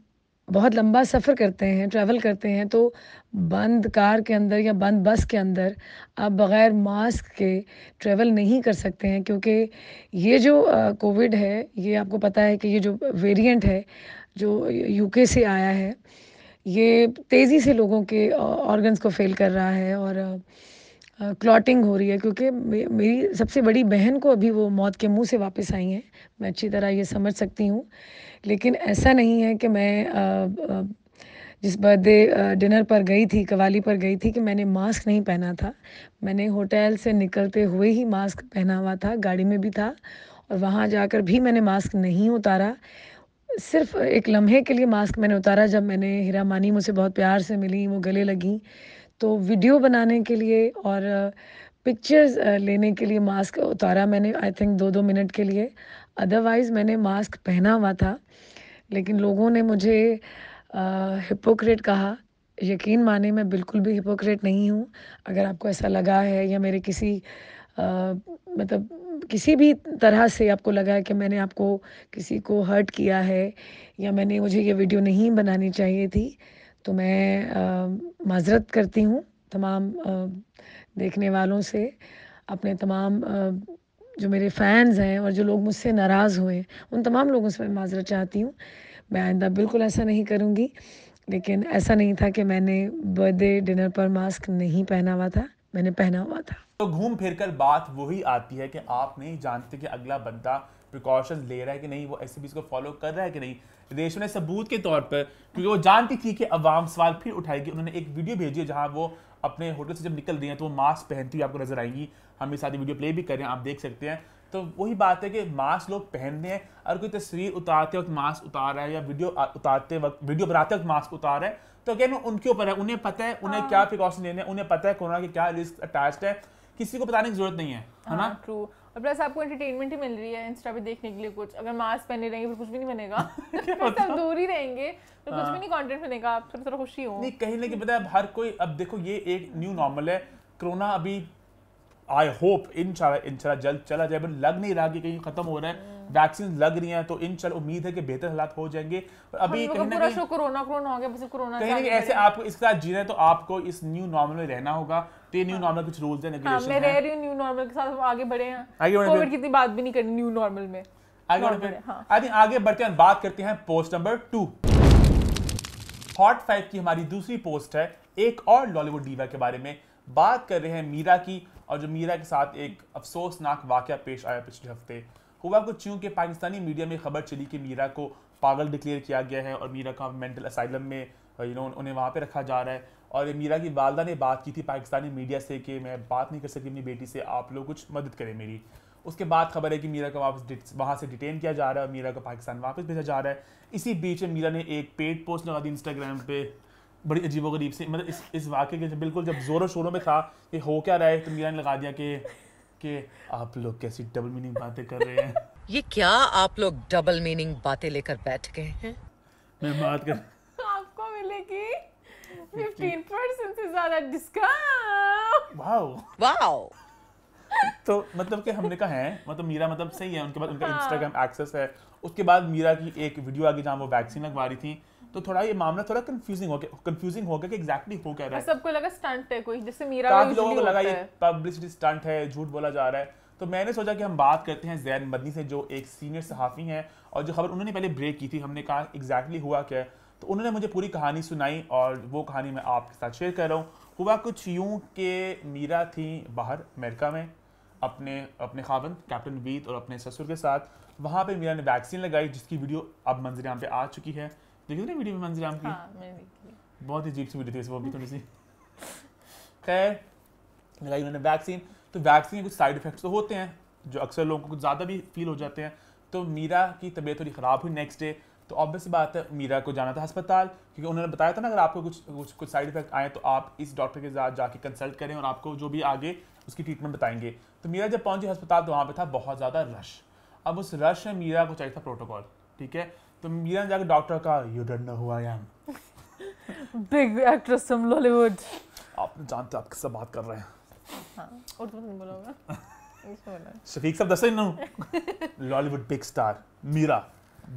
बहुत लंबा सफ़र करते हैं ट्रैवल करते हैं तो बंद कार के अंदर या बंद बस के अंदर आप बग़ैर मास्क के ट्रैवल नहीं कर सकते हैं क्योंकि ये जो कोविड है ये आपको पता है कि ये जो वेरिएंट है जो यूके से आया है ये तेज़ी से लोगों के ऑर्गन्स को फेल कर रहा है और क्लॉटिंग हो रही है क्योंकि मेरी सबसे बड़ी बहन को अभी वो मौत के मुंह से वापस आई हैं मैं अच्छी तरह ये समझ सकती हूँ लेकिन ऐसा नहीं है कि मैं आ, आ, जिस बर्थडे डिनर पर गई थी कवाली पर गई थी कि मैंने मास्क नहीं पहना था मैंने होटल से निकलते हुए ही मास्क पहना हुआ था गाड़ी में भी था और वहाँ जाकर भी मैंने मास्क नहीं उतारा सिर्फ एक लम्हे के लिए मास्क मैंने उतारा जब मैंने हीरा मानी मुझसे बहुत प्यार से मिली वो गले लगी तो वीडियो बनाने के लिए और पिक्चर्स लेने के लिए मास्क उतारा मैंने आई थिंक दो दो मिनट के लिए अदरवाइज़ मैंने मास्क पहना हुआ था लेकिन लोगों ने मुझे हिपोक्रेट कहा यकीन माने मैं बिल्कुल भी हिपोक्रेट नहीं हूँ अगर आपको ऐसा लगा है या मेरे किसी आ, मतलब किसी भी तरह से आपको लगा है कि मैंने आपको किसी को हर्ट किया है या मैंने मुझे ये वीडियो नहीं बनानी चाहिए थी तो मैं माजरत करती हूँ तमाम देखने वालों से अपने तमाम जो मेरे फैंस हैं और जो लोग मुझसे नाराज़ हुए उन तमाम लोगों से मैं माजरत चाहती हूँ मैं आइंदा बिल्कुल ऐसा नहीं करूँगी लेकिन ऐसा नहीं था कि मैंने बर्थडे डिनर पर मास्क नहीं पहना हुआ था मैंने पहना हुआ था तो घूम फिर कर बात वही आती है कि आप नहीं जानते कि अगला बंदा प्रिकॉशन ले रहा है कि नहीं वो एस को फॉलो कर रहा है कि नहीं रेशमा ने सबूत के तौर पर क्योंकि वो जानती थी कि अवाम सवाल फिर उठाएगी उन्होंने एक वीडियो भेजी है जहाँ वो अपने होटल से जब निकल रही हैं तो वो मास्क पहनती हुई आपको नजर आएंगी हम ये सारी वीडियो प्ले भी कर रहे हैं आप देख सकते हैं तो वही बात है कि मास्क लोग पहनते हैं और कोई तस्वीर उतारते वक्त मास्क उतार रहा है या वीडियो उतारते वक्त वीडियो बनाते वक्त मास्क उतार रहा है तो अगेन उनके ऊपर है उन्हें पता है उन्हें क्या प्रिकॉशन हाँ। लेने हैं उन्हें पता है कोरोना के क्या रिस्क अटैच है किसी को बताने की जरूरत नहीं है है ना ट्रू हाँ, और प्लस आपको एंटरटेनमेंट ही मिल रही है इंस्टा पे देखने के लिए कुछ अगर मास्क पहने रहेंगे फिर कुछ भी नहीं बनेगा सब मतलब? दूर ही रहेंगे तो कुछ भी हाँ। नहीं कंटेंट बनेगा आप थोड़ा थोड़ा खुशी हो नहीं कहीं ना कहीं पता है हर कोई अब देखो ये एक न्यू नॉर्मल है कोरोना अभी आई होप इन इन जल्द चला जाए लग नहीं रहा कि कहीं खत्म हो रहा है वैक्सीन लग रही हैं तो इन चल उम्मीद है कि बेहतर हालात हो जाएंगे अभी कहीं ना कहीं कोरोना कोरोना हो गया बस कोरोना कहीं ना कहीं ऐसे आपको इसके साथ जीना है तो आपको इस न्यू नॉर्मल में रहना होगा तो ये न्यू नॉर्मल हाँ। कुछ रूल्स हैं रेगुलेशन मैं रह रही हूँ न्यू नॉर्मल के साथ हम आगे बढ़े हैं आगे कोविड कितनी बात भी नहीं करनी न्यू नॉर्मल में आगे हाँ। आगे बढ़ते हैं बात करते हैं post number two hot five की हमारी दूसरी पोस्ट है एक और लॉलीवुड डीवा के बारे में बात कर रहे हैं मीरा की और जो मीरा के साथ एक अफसोसनाक वाक्य पेश आया पिछले हफ्ते हुआ कुछ यूँ कि पाकिस्तानी मीडिया में खबर चली कि मीरा को पागल डिक्लेयर किया गया है और मीरा का मेंटल असाइलम में यू नो उन्हें वहाँ पर रखा जा रहा है और मीरा की वालदा ने बात की थी पाकिस्तानी मीडिया से कि मैं बात नहीं कर सकी अपनी बेटी से आप लोग कुछ मदद करें मेरी उसके बाद खबर है कि मीरा को वापस वहाँ से डिटेन किया जा रहा है और मीरा को पाकिस्तान वापस भेजा जा रहा है इसी बीच में मीरा ने एक पेड पोस्ट लगा दी इंस्टाग्राम पे बड़ी अजीबोगरीब से मतलब इस इस वाक़े के बिल्कुल जब ज़ोरों शोरों में था कि हो क्या रहा है तो मीरा ने लगा दिया कि के आप लोग कैसी डबल मीनिंग बातें कर रहे हैं ये क्या आप लोग डबल मीनिंग बातें लेकर बैठ गए हैं मैं बात कर आपको मिलेगी परसेंट से ज्यादा डिस्काउंट वाओ वाओ तो मतलब कि हमने कहा है मतलब मीरा मतलब सही है उनके बाद उनका इंस्टाग्राम हाँ। एक्सेस है उसके बाद मीरा की एक वीडियो आ गई जहाँ वो वैक्सीन लगवा रही थी तो थोड़ा ये मामला थोड़ा कंफ्यूजिंग हो गया कंफ्यूजिंग हो गया कि एग्जैक्टली हो क्या रहा है सबको लगा स्टंट है कोई जैसे मीरा काफी लोगों को लगा ये पब्लिसिटी स्टंट है झूठ बोला जा रहा है तो मैंने सोचा कि हम बात करते हैं जैन मदनी से जो एक सीनियर सहाफ़ी हैं और जो खबर उन्होंने पहले ब्रेक की थी हमने कहा एग्जैक्टली हुआ क्या है तो उन्होंने मुझे पूरी कहानी सुनाई और वो कहानी मैं आपके साथ शेयर कर रहा हूँ हुआ कुछ यूं कि मीरा थी बाहर अमेरिका में अपने अपने खावन कैप्टन वीत और अपने ससुर के साथ वहाँ पे मीरा ने वैक्सीन लगाई जिसकी वीडियो अब मंजिल यहाँ पे आ चुकी है देखी थी वीडियो में मंजिल आम की हाँ, बहुत ही जीप सी वीडियो थी वो भी थोड़ी सी खैर लगाई उन्होंने वैक्सीन तो वैक्सीन के कुछ साइड इफेक्ट्स तो होते हैं जो अक्सर लोगों को कुछ ज़्यादा भी फील हो जाते हैं तो मीरा की तबीयत थोड़ी ख़राब हुई नेक्स्ट डे तो ऑब्वियस बात है मीरा को जाना था अस्पताल क्योंकि उन्होंने बताया था ना अगर आपको कुछ कुछ कुछ साइड इफेक्ट आए तो आप इस डॉक्टर के साथ जाके कंसल्ट करें और आपको जो भी आगे उसकी ट्रीटमेंट बताएंगे तो मीरा जब पहुंची अस्पताल तो वहाँ पर था बहुत ज़्यादा रश अब उस रश में मीरा को चाहिए था प्रोटोकॉल ठीक है तो मीरा जाकर डॉक्टर का you don't know who I am big actress from Lollywood आप जानते आप किससे बात कर रहे हैं हाँ और तुम नहीं बोलोगे शफीक साहब दसे no Lollywood big star Meera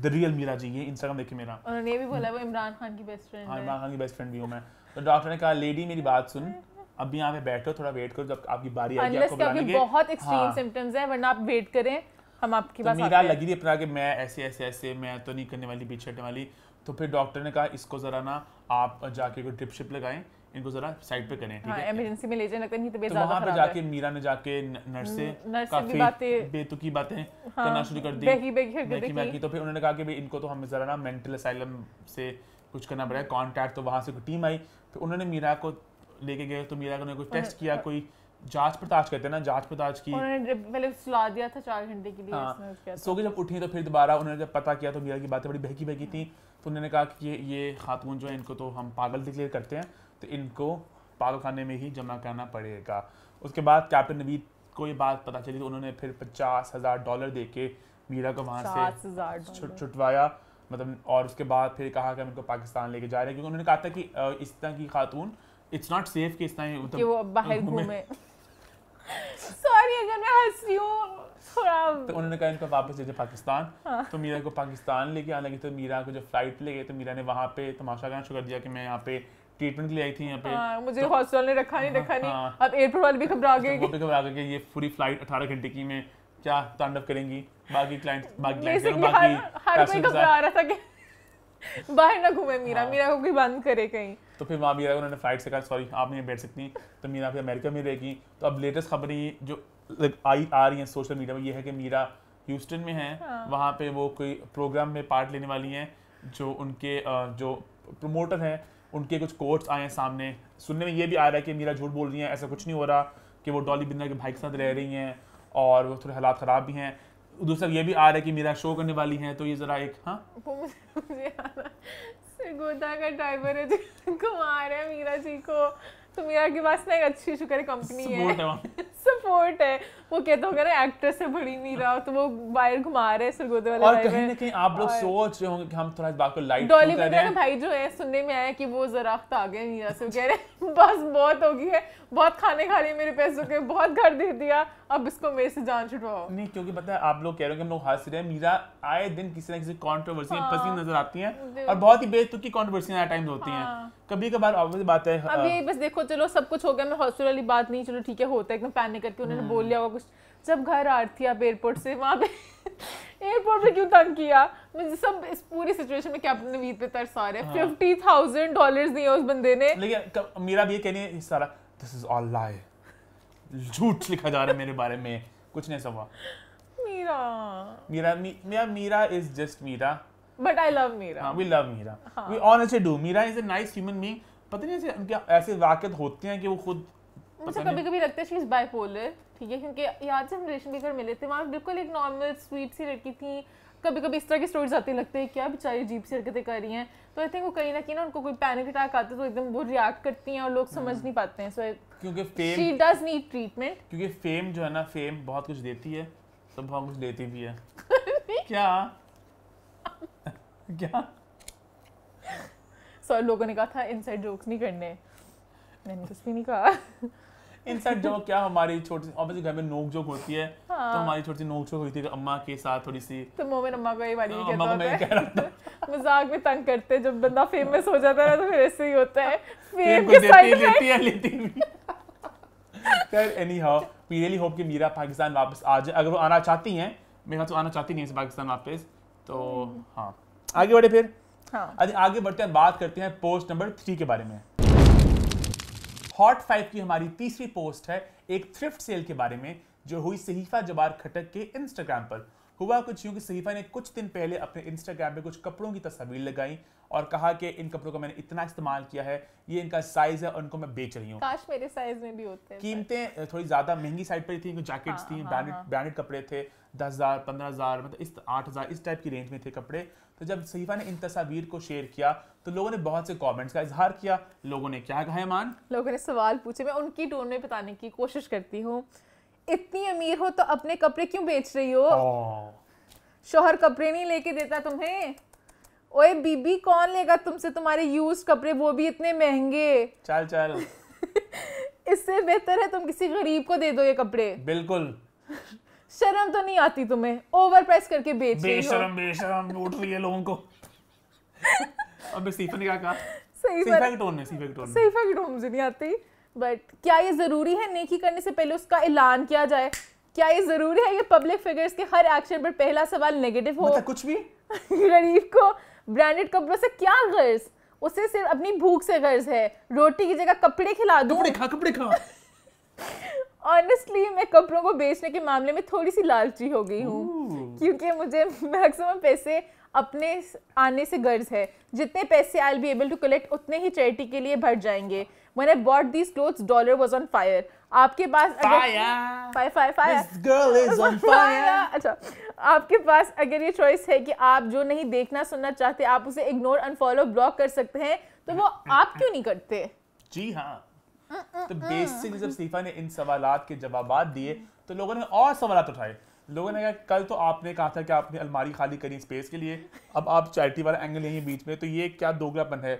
the real Meera ji ये इंस्टाग्राम देखिए मेरा उन्होंने ये भी बोला वो इमरान खान की बेस्ट फ्रेंड हाँ इमरान खान की बेस्ट फ्रेंड भी हूँ मैं तो डॉक्टर ने कहा लेडी मेरी बात सुन अब यहाँ पे बैठो थोड़ा वेट करो जब आपकी बारी आएगी आपको बुलाएंगे बहुत एक्सट्रीम सिम्टम्स हाँ। हैं वरना आप वेट करें हम आपकी तो मीरा लगी थी अपना कि मैं ऐसे ऐसे ऐसे मैं तो नहीं करने वाली पीछे हटने वाली तो फिर डॉक्टर ने कहा इसको ज़रा ना आप जाके कोई ट्रिप शिप लगाएं इनको जरा साइड पे करें ठीक हाँ, है इमरजेंसी में ले जाए लगता नहीं तो तो वहां पे जाके मीरा ने जाके नर्स से काफी बातें बेतुकी बातें हाँ, करना शुरू कर दी बेकी बेगी बेगी बेगी बेगी तो फिर उन्होंने कहा कि भाई इनको तो हमें जरा ना मेंटल असाइलम से कुछ करना पड़ेगा कांटेक्ट तो वहां से कोई टीम आई फिर तो उन्होंने मीरा को लेके गए तो मीरा ने कुछ टेस्ट किया हाँ। कोई जांच पड़ताछ करते हैं ना जांच पड़ताछ की उन्होंने पहले सुला दिया था चार घंटे के लिए हाँ, सो के जब उठी तो फिर दोबारा उन्होंने जब पता किया तो मीरा की बातें बड़ी बहकी बहकी थी तो उन्होंने कहा कि ये ये खातून जो है इनको तो हम पागल डिक्लेयर करते हैं तो इनको पागल खाने में ही जमा करना पड़ेगा उसके बाद कैप्टन नवीद को ये बात पता चली तो उन्होंने फिर पचास हज़ार डॉलर दे के मीरा को वहाँ से छुटवाया मतलब और उसके बाद फिर कहा कि हम इनको पाकिस्तान लेके जा रहे हैं क्योंकि उन्होंने कहा था कि इस तरह की खातून इट्स नॉट सेफ कि इस तरह मतलब वो बाहर घूमे सॉरी अगर मैं हंस रही हूँ तो उन्होंने कहा इनको वापस पाकिस्तान हाँ. तो मीरा को पाकिस्तान लेके आने तो मीरा को फ्लाइट ले गए तो मीरा ने वहाँ पे तमाशा करना शुरू कर दिया कि मैं यहाँ पे ट्रीटमेंट आई थी यहाँ पे हाँ, मुझे तो, हॉस्टल ने रखा नहीं रखा नहीं हाँ। अब एयरपोर्ट वाले भी घबरा तो गए वो भी घबरा गए ये पूरी फ्लाइट अठारह घंटे की में क्या तांडव करेंगी बाकी क्लाइंट बाकी हर कोई घबरा रहा था कि बाहर ना घूमे मीरा हाँ। मीरा को कोई बंद करे कहीं तो फिर वहाँ मीरा उन्होंने फ्लाइट से कहा सॉरी आप नहीं बैठ सकती तो मीरा फिर अमेरिका में रहेगी तो अब लेटेस्ट खबरें जो आई आ रही हैं सोशल मीडिया में ये है कि मीरा ह्यूस्टन में हैं हाँ। वहाँ पे वो कोई प्रोग्राम में पार्ट लेने वाली हैं जो उनके जो प्रमोटर हैं उनके कुछ कोर्ट्स आए हैं सामने सुनने में ये भी आ रहा है कि मीरा झूठ बोल रही है ऐसा कुछ नहीं हो रहा कि वो डॉली बिन्ना के भाई के साथ रह रही हैं और वो थोड़े हालात ख़राब भी हैं दूसरा ये भी आ रहा है कि मीरा शो करने वाली हैं तो ये ज़रा एक हाँ गोदा का ड्राइवर है घुमा रहे हैं मीरा जी को तो मीरा के पास ना एक अच्छी शुक्र कंपनी है सपोर्ट है वो कहते हो ना एक्ट्रेस से बड़ी मीरा तो वो बाहर घुमा रहे सरगोदे वाले और कहीं ना कहीं आप लोग सोच रहे होंगे कि हम थोड़ा इस बात को लाइट डॉली मेरा भाई जो है सुनने में आया कि वो जराख्त आ गए मीरा से कह रहे बस बहुत हो गई है बहुत खाने खा लिए मेरे पैसों के बहुत घर दे दिया अब इसको मेरे से जान छुटवाओ नहीं क्योंकि पता है आप लोग कह रहे हो कि हम लोग हंस रहे हैं मीरा आए दिन किसी ना किसी कॉन्ट्रोवर्सी में हाँ। फंसी नजर आती है और बहुत ही बेतुकी कंट्रोवर्सियां टाइम होती है हाँ। कभी कभार ऑब्वियस बात है अब ये बस देखो चलो सब कुछ हो गया मैं हॉस्पिटल वाली बात नहीं चलो ठीक है होता है एकदम पैनिक करके उन्होंने हम्म। बोल लिया होगा जब घर आ रही थी आप एयरपोर्ट से वहाँ पे एयरपोर्ट पे क्यों तंग किया मुझे सब इस पूरी सिचुएशन में क्या अपने नवीद पे तरस आ रहे हैं फिफ्टी थाउजेंड डॉलर दिए उस बंदे ने लेकिन मेरा भी ये कहने सारा दिस इज ऑल लाई झूठ लिखा जा रहा है मेरे बारे में कुछ नहीं सवा Meera Meera Meera Meera is just Meera but I love Meera हां we love Meera we honestly do Meera is a nice human being पता नहीं ऐसे उनके ऐसे वाकत होते हैं कि वो खुद मुझे कभी कभी लगता है शी इज बाइपोलर ठीक है क्योंकि याद से हम रिलेशन के घर मिले थे वहाँ बिल्कुल एक नॉर्मल स्वीट सी लड़की थी कभी कभी इस तरह की स्टोरीज आते लगते हैं क्या बेचारी जीप सी हरकतें कर रही हैं तो आई थिंक वो कहीं ना कहीं ना उनको कोई पैनिक अटैक आता है तो एकदम वो रिएक्ट करती हैं और लोग समझ हम्म। नहीं पाते हैं सो क्योंकि fame she does need treatment क्योंकि फेम जो है ना फेम बहुत कुछ देती है तो बहुत कुछ देती भी है क्या क्या सर लोगों ने कहा था इनसाइड जोक्स नहीं करने मैंने कुछ भी नहीं कहा इनसाइड जो क्या हमारी छोटी ऑब्वियसली घर में नोक जोक होती है तो हाँ। तो हमारी छोटी नोक जोक हुई थी अम्मा के साथ थोड़ी सी तो मोमिन अम्मा को ये वाली हाँ, कहता मैं कह रहा था मजाक में तंग करते हैं जब बंदा फेमस हो जाता है तो फिर ऐसे ही होता है फेम के साइड लेती है लेती खैर anyhow we really hope कि मीरा पाकिस्तान वापस आ जाए अगर वो आना चाहती हैं मेरे ख्याल से तो आना चाहती नहीं है पाकिस्तान वापस तो हम्म। हाँ आगे बढ़े फिर हाँ आगे बढ़ते हैं बात करते हैं पोस्ट नंबर थ्री के बारे में हॉट फाइव की हमारी तीसरी पोस्ट है एक थ्रिफ्ट सेल के बारे में जो हुई सहीफा जबार खटक के इंस्टाग्राम पर हुआ कुछ यूं कि सहीफा ने कुछ दिन पहले अपने इंस्टाग्राम पे कुछ कपड़ों की तस्वीर लगाई और कहा कि इन कपड़ों का मैंने इतना इस्तेमाल किया है ये इनका साइज है और इनको मैं बेच रही हूँ काश मेरे साइज में भी होते कीमतें थोड़ी ज़्यादा महंगी साइड पर थी जैकेट्स हाँ, थी ब्रांडेड हाँ, ब्रांडेड हाँ। कपड़े थे दस हज़ार पंद्रह हज़ार मतलब इस आठ हज़ार इस टाइप की रेंज में थे कपड़े तो जब सहीफा ने इन तस्वीर को शेयर किया तो लोगों ने बहुत से कमेंट्स का इजहार किया लोगों ने क्या कहा मान लोगों ने सवाल पूछे मैं उनकी टोन में बताने की कोशिश करती हूँ इतनी अमीर हो तो अपने कपड़े क्यों बेच रही हो शोहर कपड़े नहीं लेके देता तुम्हें ओए बीबी कौन लेगा तुमसे तुम्हारे यूज कपड़े वो भी इतने महंगे चल चल इससे बेहतर है तुम किसी गरीब को दे दो ये कपड़े बिल्कुल शर्म तो नहीं आती तुम्हें ओवर प्रेस करके बेच बेशरम बेशरम लूट रही है लोगों को अब सीफा ने क्या कहा सही सीफा के टोन में सीफा के टोन में सीफा के टोन मुझे नहीं आती बट क्या ये ज़रूरी है नेकी करने से पहले उसका ऐलान किया जाए क्या ये ज़रूरी है कि पब्लिक फिगर्स के हर एक्शन पर पहला सवाल नेगेटिव हो मतलब कुछ भी गरीब को ब्रांडेड कपड़ों से क्या गर्ज उसे सिर्फ अपनी भूख से गर्ज है रोटी की जगह कपड़े खिला दूं कपड़े खा कपड़े खा ऑनेस्टली मैं कपड़ों को बेचने के मामले में थोड़ी सी लालची हो गई हूँ क्योंकि मुझे मैक्सिमम पैसे अपने आने से गर्ज है जितने पैसे I be able to collect उतने ही चैरिटी के लिए भर जाएंगे मैंने bought these cloth dollar was on fire आपके पास अगर fire fire fire This girl is on अच्छा आपके पास अगर ये चॉइस है कि आप जो नहीं देखना सुनना चाहते आप उसे इग्नोर अनफॉलो ब्लॉक कर सकते हैं तो वो आप क्यों नहीं करते जी हाँ तो uh-uh. बेसिकली जब सीफा ने इन सवाल के जवाब दिए तो लोगों ने और सवाल उठाए लोगों ने कहा कल तो आपने कहा था कि आपने अलमारी खाली करी स्पेस के लिए अब आप चैरिटी वाला एंगल यही बीच में तो ये क्या दोगलापन है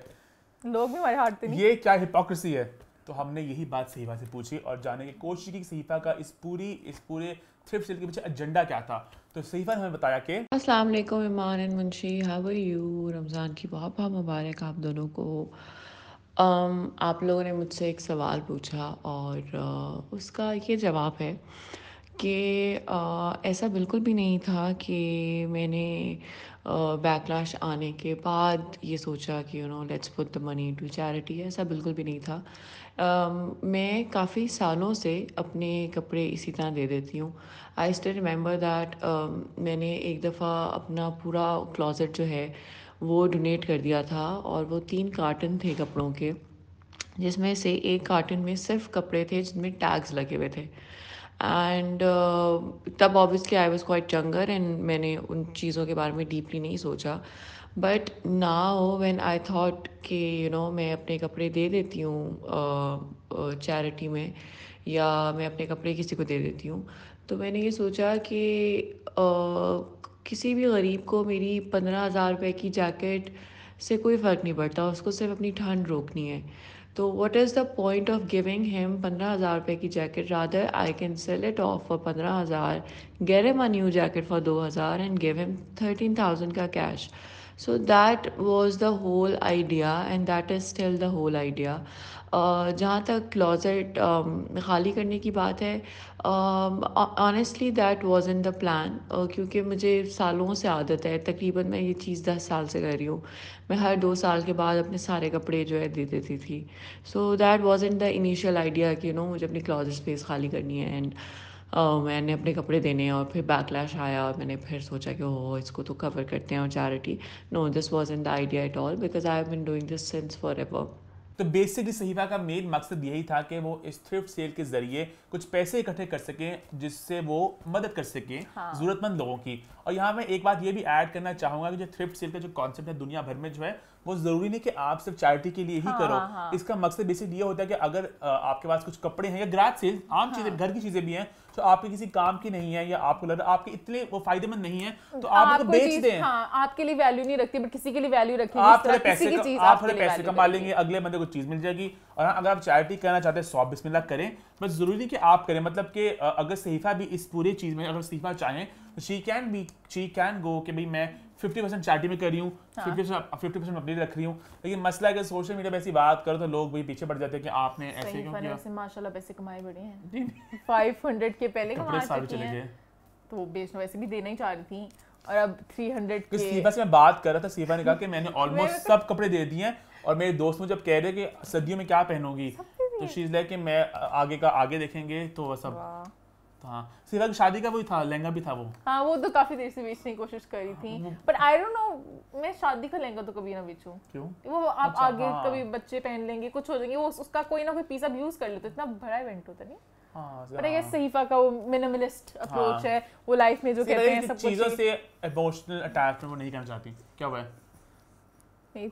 लोग भी हमारे हारते नहीं ये क्या हिपोक्रेसी है तो हमने यही बात सहीफा से पूछी और जाने की कोशिश की सहीफा का इस पूरी इस पूरे थ्रिफ्ट सेल के पीछे एजेंडा क्या था तो सहीफा ने हमें बताया कि अस्सलाम वालेकुम Iman and Munshi how are you Ramzan की बहुत बहुत मुबारक आप दोनों को Um, आप लोगों ने मुझसे एक सवाल पूछा और uh, उसका ये जवाब है कि uh, ऐसा बिल्कुल भी नहीं था कि मैंने बैकलैश uh, आने के बाद ये सोचा कि you know let's put the money to charity ऐसा बिल्कुल भी नहीं था uh, मैं काफ़ी सालों से अपने कपड़े इसी तरह दे देती हूँ आई स्टिल रिमेंबर दैट मैंने एक दफ़ा अपना पूरा क्लॉजेट जो है वो डोनेट कर दिया था और वो तीन कार्टन थे कपड़ों के जिसमें से एक कार्टन में सिर्फ कपड़े थे जिनमें टैग्स लगे हुए थे एंड uh, तब obviously I was quite younger and मैंने उन चीज़ों के बारे में डीपली नहीं सोचा बट हो वैन आई थॉट कि यू नो मैं अपने कपड़े दे देती हूँ चैरिटी uh, uh, में या मैं अपने कपड़े किसी को दे देती हूँ तो मैंने ये सोचा कि uh, किसी भी गरीब को मेरी पंद्रह हज़ार रुपये की जैकेट से कोई फ़र्क नहीं पड़ता उसको सिर्फ अपनी ठंड रोकनी है तो what is the point of giving him पंद्रह हज़ार रुपये की jacket rather I can sell it of for पंद्रह हज़ार gate am a new jacket for दो हज़ार and give him thirteen thousand का cash so that was the whole idea and that is still the whole idea जहाँ तक closet um, खाली करने की बात है honestly that was in the plan क्योंकि मुझे सालों से आदत है तकरीबन मैं ये चीज़ दस साल से कर रही हूँ मैं हर दो साल के बाद अपने सारे कपड़े जो है दे देती थी so that was in the initial idea कि नो मुझे अपनी क्लॉज स्पेस खाली करनी है एंड Uh, मैंने अपने कपड़े देने और फिर बैकलैश आया और मैंने फिर सोचा कि ओह इसको तो कवर करते हैं और charity no this was in the idea at all because I have been doing this since forever तो बेसिकली सहीफा का मेन मकसद यही था कि वो इस थ्रिफ्ट सेल के जरिए कुछ पैसे इकट्ठे कर सकें जिससे वो मदद कर सकें हाँ। जरूरतमंद लोगों की और यहाँ मैं एक बात ये भी ऐड करना चाहूँगा कि जो थ्रिफ्ट सेल का जो कॉन्सेप्ट है दुनिया भर में जो है वो जरूरी नहीं कि आप सिर्फ चैरिटी के लिए ही हाँ, करो हाँ. हाँ। इसका मकसद बेसिक ये होता है कि अगर आपके पास कुछ कपड़े हैं या ग्राज सेल आम हाँ. चीजें घर की चीजें भी हैं तो आपके किसी काम की नहीं है या आपको लग रहा आपके इतने वो फायदेमंद नहीं है तो, तो आप उनको बेच दें हाँ, आपके लिए वैल्यू नहीं रखती बट किसी के लिए वैल्यू रखती आप थोड़े पैसे आप थोड़े पैसे कमा लेंगे अगले बंदे को चीज मिल जाएगी और हाँ, अगर आप चैरिटी करना चाहते हैं सौ बिस्मिल्लाह करें बस जरूरी नहीं कि आप करें मतलब कि अगर सहीफा भी इस पूरी चीज में अगर सहीफा चाहें she can be she can go कि भाई मैं फिफ्टी परसेंट चैटिंग में कर रही हूँ फिफ्टी परसेंट अपडेट रख रही हूँ लेकिन मसला अगर सोशल मीडिया पर ऐसी बात करो तो लोग भी पीछे पड़ जाते हैं कि आपने ऐसे क्यों किया माशाल्लाह पैसे कमाए बड़े हैं फाइव हंड्रेड के पहले कपड़े सारे चले गए तो बेचना वैसे भी देना ही चाह रही थी और अब 300 के सीफा से मैं बात कर रहा था सीफा ने कहा कि मैंने ऑलमोस्ट सब कपड़े दे दिए हैं और मेरे दोस्त मुझे जब कह रहे कि सर्दियों में क्या पहनोगी तो शीज लाइक मैं आगे का आगे देखेंगे तो सब तो हाँ सिवा की शादी का वही था लहंगा भी था वो हाँ वो तो काफी देर से बेचने की कोशिश कर रही थी बट आई डोंट नो मैं शादी का लहंगा तो कभी ना बेचू क्यों वो आप अच्छा, आगे हाँ। कभी बच्चे पहन लेंगे कुछ हो जाएंगे वो उसका कोई ना कोई पीस अब यूज कर लेते इतना बड़ा इवेंट होता नहीं हाँ, पर ये सहीफा का वो मिनिमलिस्ट अप्रोच हाँ। है वो लाइफ में जो कहते हैं सब चीजों से इमोशनल अटैचमेंट वो नहीं करना चाहती क्या हुआ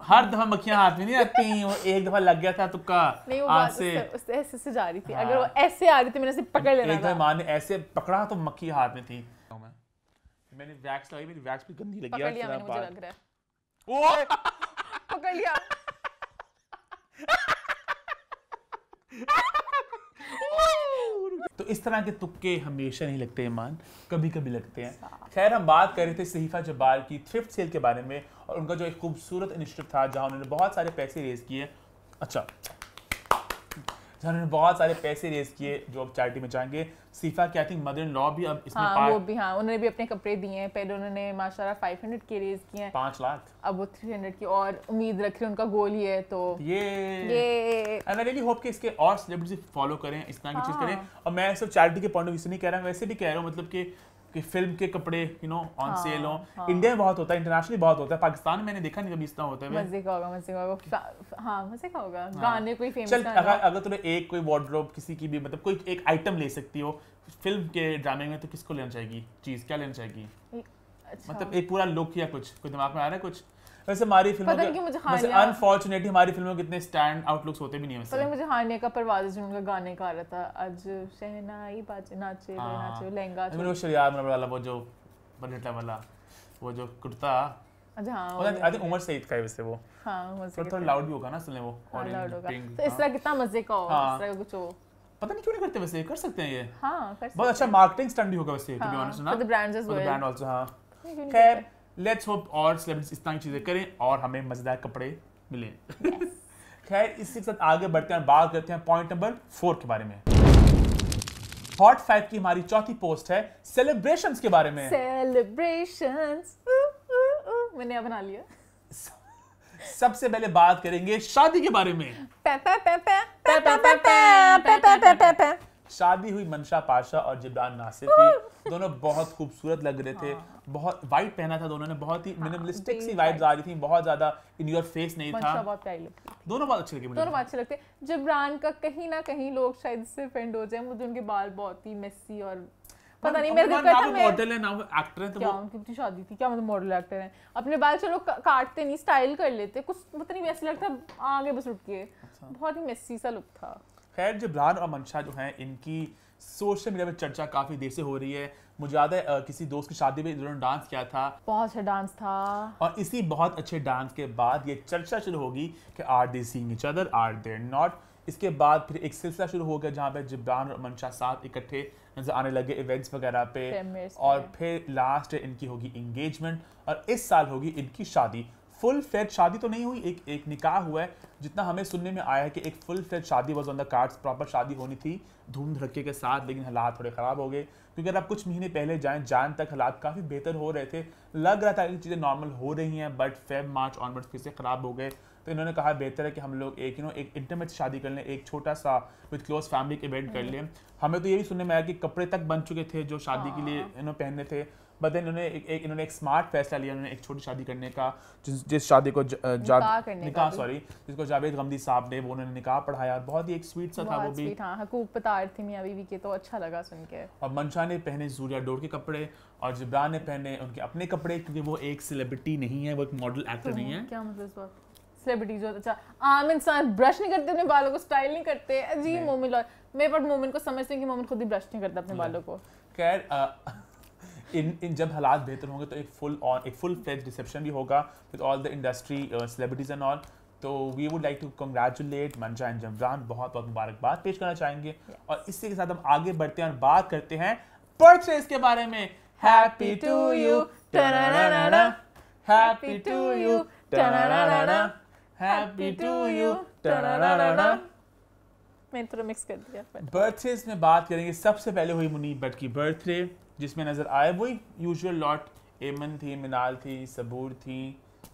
हर दफा मक्खियां हाथ में नहीं आती वो एक दफा लग गया था तुक्का हाथ से उससे ऐसे से जा रही थी अगर वो हाँ। ऐसे आ रही थी मैंने ऐसे पकड़ लेना एक दफा माँ ने ऐसे पकड़ा तो मक्खी हाथ में थी मैंने वैक्स लगाई मेरी वैक्स भी गंदी लगी पकड़ लिया मैंने मुझे लग रहा है ओ पकड़ लिया तो इस तरह के तुक्के हमेशा नहीं लगते ईमान कभी कभी लगते हैं खैर हम बात कर रहे थे सहीफा जब्बार की थ्रिफ्ट सेल के बारे में और उनका जो एक खूबसूरत इनिशिएटिव था जहां उन्होंने बहुत सारे पैसे रेज किए अच्छा तो उन्होंने बहुत सारे पैसे रेस किए जो अब चैरिटी में जाएंगे सीफा की I think mother in law भी अब इसमें हाँ, वो भी हाँ उन्होंने भी अपने कपड़े दिए हैं पहले उन्होंने माशाल्लाह 500 के रेस किए हैं पाँच लाख अब वो 300 की और उम्मीद रख रहे हैं उनका गोल ही है तो ये ये आई रियली होप कि इसके और सेलिब्रिटीज फॉलो करें इस तरह की चीज़ हाँ। करें और मैं सिर्फ चैरिटी के पॉइंट ऑफ व्यू से नहीं कह रहा हूँ वैसे भी कह रहा हूँ मतलब कि कि फिल्म के कपड़े यू नो ऑन सेल हो इंडिया में बहुत होता है इंटरनेशनली बहुत होता है पाकिस्तान में मैंने देखा नहीं कभी इतना होता है मजे का होगा मजे का होगा हां मजे का होगा हाँ। गाने कोई फेमस चल अगर अगर तुम्हें एक कोई वार्डरोब किसी की भी मतलब कोई एक आइटम ले सकती हो फिल्म के ड्रामे में तो किसको लेना चाहिए चीज क्या लेना चाहेगी अच्छा। मतलब एक पूरा लुक या कुछ कोई दिमाग में आ रहा है कुछ वैसे हमारी फिल्मों के वैसे अनफॉर्चुनेटली हमारी फिल्मों के इतने स्टैंड आउटलुक्स होते भी नहीं हैं पहले मुझे हारने का परवाज जो उनका गाने का आ रहा था आज शहनाई बाजे नाचे हाँ। नाचे लहंगा मेरे को शरीयत में वाला वो जो बनेटा वाला वो जो कुर्ता अच्छा हाँ, उमर सईद का है वैसे वो हाँ थोड़ा लाउड भी होगा ना सुनने वो और हाँ, पिंक तो इस तरह कितना मजे का होगा इस तरह कुछ हो पता नहीं क्यों नहीं करते वैसे कर सकते हैं ये हाँ, कर सकते बहुत अच्छा मार्केटिंग स्टंट भी होगा वैसे टू बी ऑनेस्ट ना for the brands as well brand also हां खैर लेट्स होप और सेलिब्रिटीज इतना ही चीज़ें करें और हमें मज़ेदार कपड़े मिले yes. खैर इसी के साथ आगे बढ़ते हैं बात करते हैं पॉइंट नंबर फोर के बारे में हॉट फाइव की हमारी चौथी पोस्ट है सेलिब्रेशन के बारे में सेलिब्रेशन मैंने बना लिया सबसे पहले बात करेंगे शादी के बारे में शादी हुई मनशा पाशा और जिब्रान नासिर की दोनों बहुत खूबसूरत लग रहे थे हाँ। बहुत वाइट पहना था दोनों ने बहुत ही मिनिमलिस्टिक हाँ, सी वाइब्स आ रही थी बहुत ज्यादा इन योर फेस नहीं था बहुत प्यारी दोनों बहुत अच्छे लगे दोनों बहुत अच्छे लगते जिब्रान का कहीं ना कहीं लोग शायद से फ्रेंड हो जाए मुझे उनके बाल बहुत ही मेसी और पता नहीं मेरे मॉडल है ना एक्टर है तो क्या उनकी शादी थी क्या मतलब मॉडल एक्टर है अपने बाल चलो काटते नहीं स्टाइल कर लेते कुछ पता नहीं वैसे लगता आगे बस उठ अच्छा। बहुत ही मेसी सा लुक था खैर जिब्रान और मंशा जो हैं इनकी सोशल मीडिया पर चर्चा काफ़ी देर से हो रही है मुझे याद है किसी दोस्त की शादी में इन्होंने डांस किया था बहुत अच्छा डांस था और इसी बहुत अच्छे डांस के बाद ये चर्चा शुरू होगी कि are they seeing each other are they not इसके बाद फिर एक सिलसिला शुरू हो गया जहाँ पे जिब्रान और मंशा साथ इकट्ठे नजर आने लगे इवेंट्स वगैरह पे और फिर लास्ट इनकी होगी इंगेजमेंट और इस साल होगी इनकी शादी फुल फेड शादी तो नहीं हुई एक एक निकाह हुआ है जितना हमें सुनने में आया है कि एक फुल फेड शादी was on the cards proper शादी होनी थी धूम धड़के के साथ लेकिन हालात थोड़े ख़राब हो गए क्योंकि अगर आप कुछ महीने पहले जाएं जान तक हालात काफ़ी बेहतर हो रहे थे लग रहा था कि चीज़ें नॉर्मल हो रही हैं बट फेब मार्च ऑनवर्ड फिर से ख़राब हो गए तो इन्होंने कहा बेहतर है कि हम लोग एक यू नो एक इंटरमेट शादी कर लें एक छोटा सा विद क्लोज फैमिली इवेंट कर हम्म। लें हमें तो ये भी सुनने में आया कि कपड़े तक बन चुके थे जो शादी के लिए यू हाँ। नो पहनने थे बट देन इन्होंने एक, एक इन्होंने एक स्मार्ट फैसला लिया उन्होंने एक छोटी शादी करने का जिस जिस शादी को ज, जा, निकाह सॉरी जिसको जावेद गमदी साहब ने वो उन्होंने निकाह पढ़ाया बहुत ही एक स्वीट सा था वो भी हाँ, हकूक पतार थी मियाँ बीवी के तो अच्छा लगा सुन के और मंशा ने पहने जूरिया डोर के कपड़े और जिब्रान ने पहने उनके अपने कपड़े क्योंकि वो एक सेलिब्रिटी नहीं है वो एक मॉडल एक्टर तो नहीं है क्या मतलब इस बात सेलिब्रिटीज होते अच्छा आम इंसान ब्रश नहीं करते अपने बालों को स्टाइल नहीं करते अजीब मोमेंट मैं बट मोमेंट को समझती हूँ कि मोमेंट खुद ही ब्रश नहीं करता अपने बालों को खैर इन इन जब हालात बेहतर होंगे तो एक फुल ऑन एक फुल फ्लेज रिसेप्शन भी होगा with all the industry celebrities and all तो we would like to congratulate मंजा एंड जमजान बहुत बहुत मुबारकबाद पेश करना चाहेंगे yes. और इसी के साथ हम आगे बढ़ते हैं और बात करते हैं परचेज के बारे में happy to you happy to you happy to you मैंने थोड़ा मिक्स कर दिया बर्थडे में बात करेंगे सबसे पहले हुई मुनीब भट्ट की बर्थडे जिसमें नज़र आए वही यूजुअल लॉट एमन थी मिनाल थी सबूर थी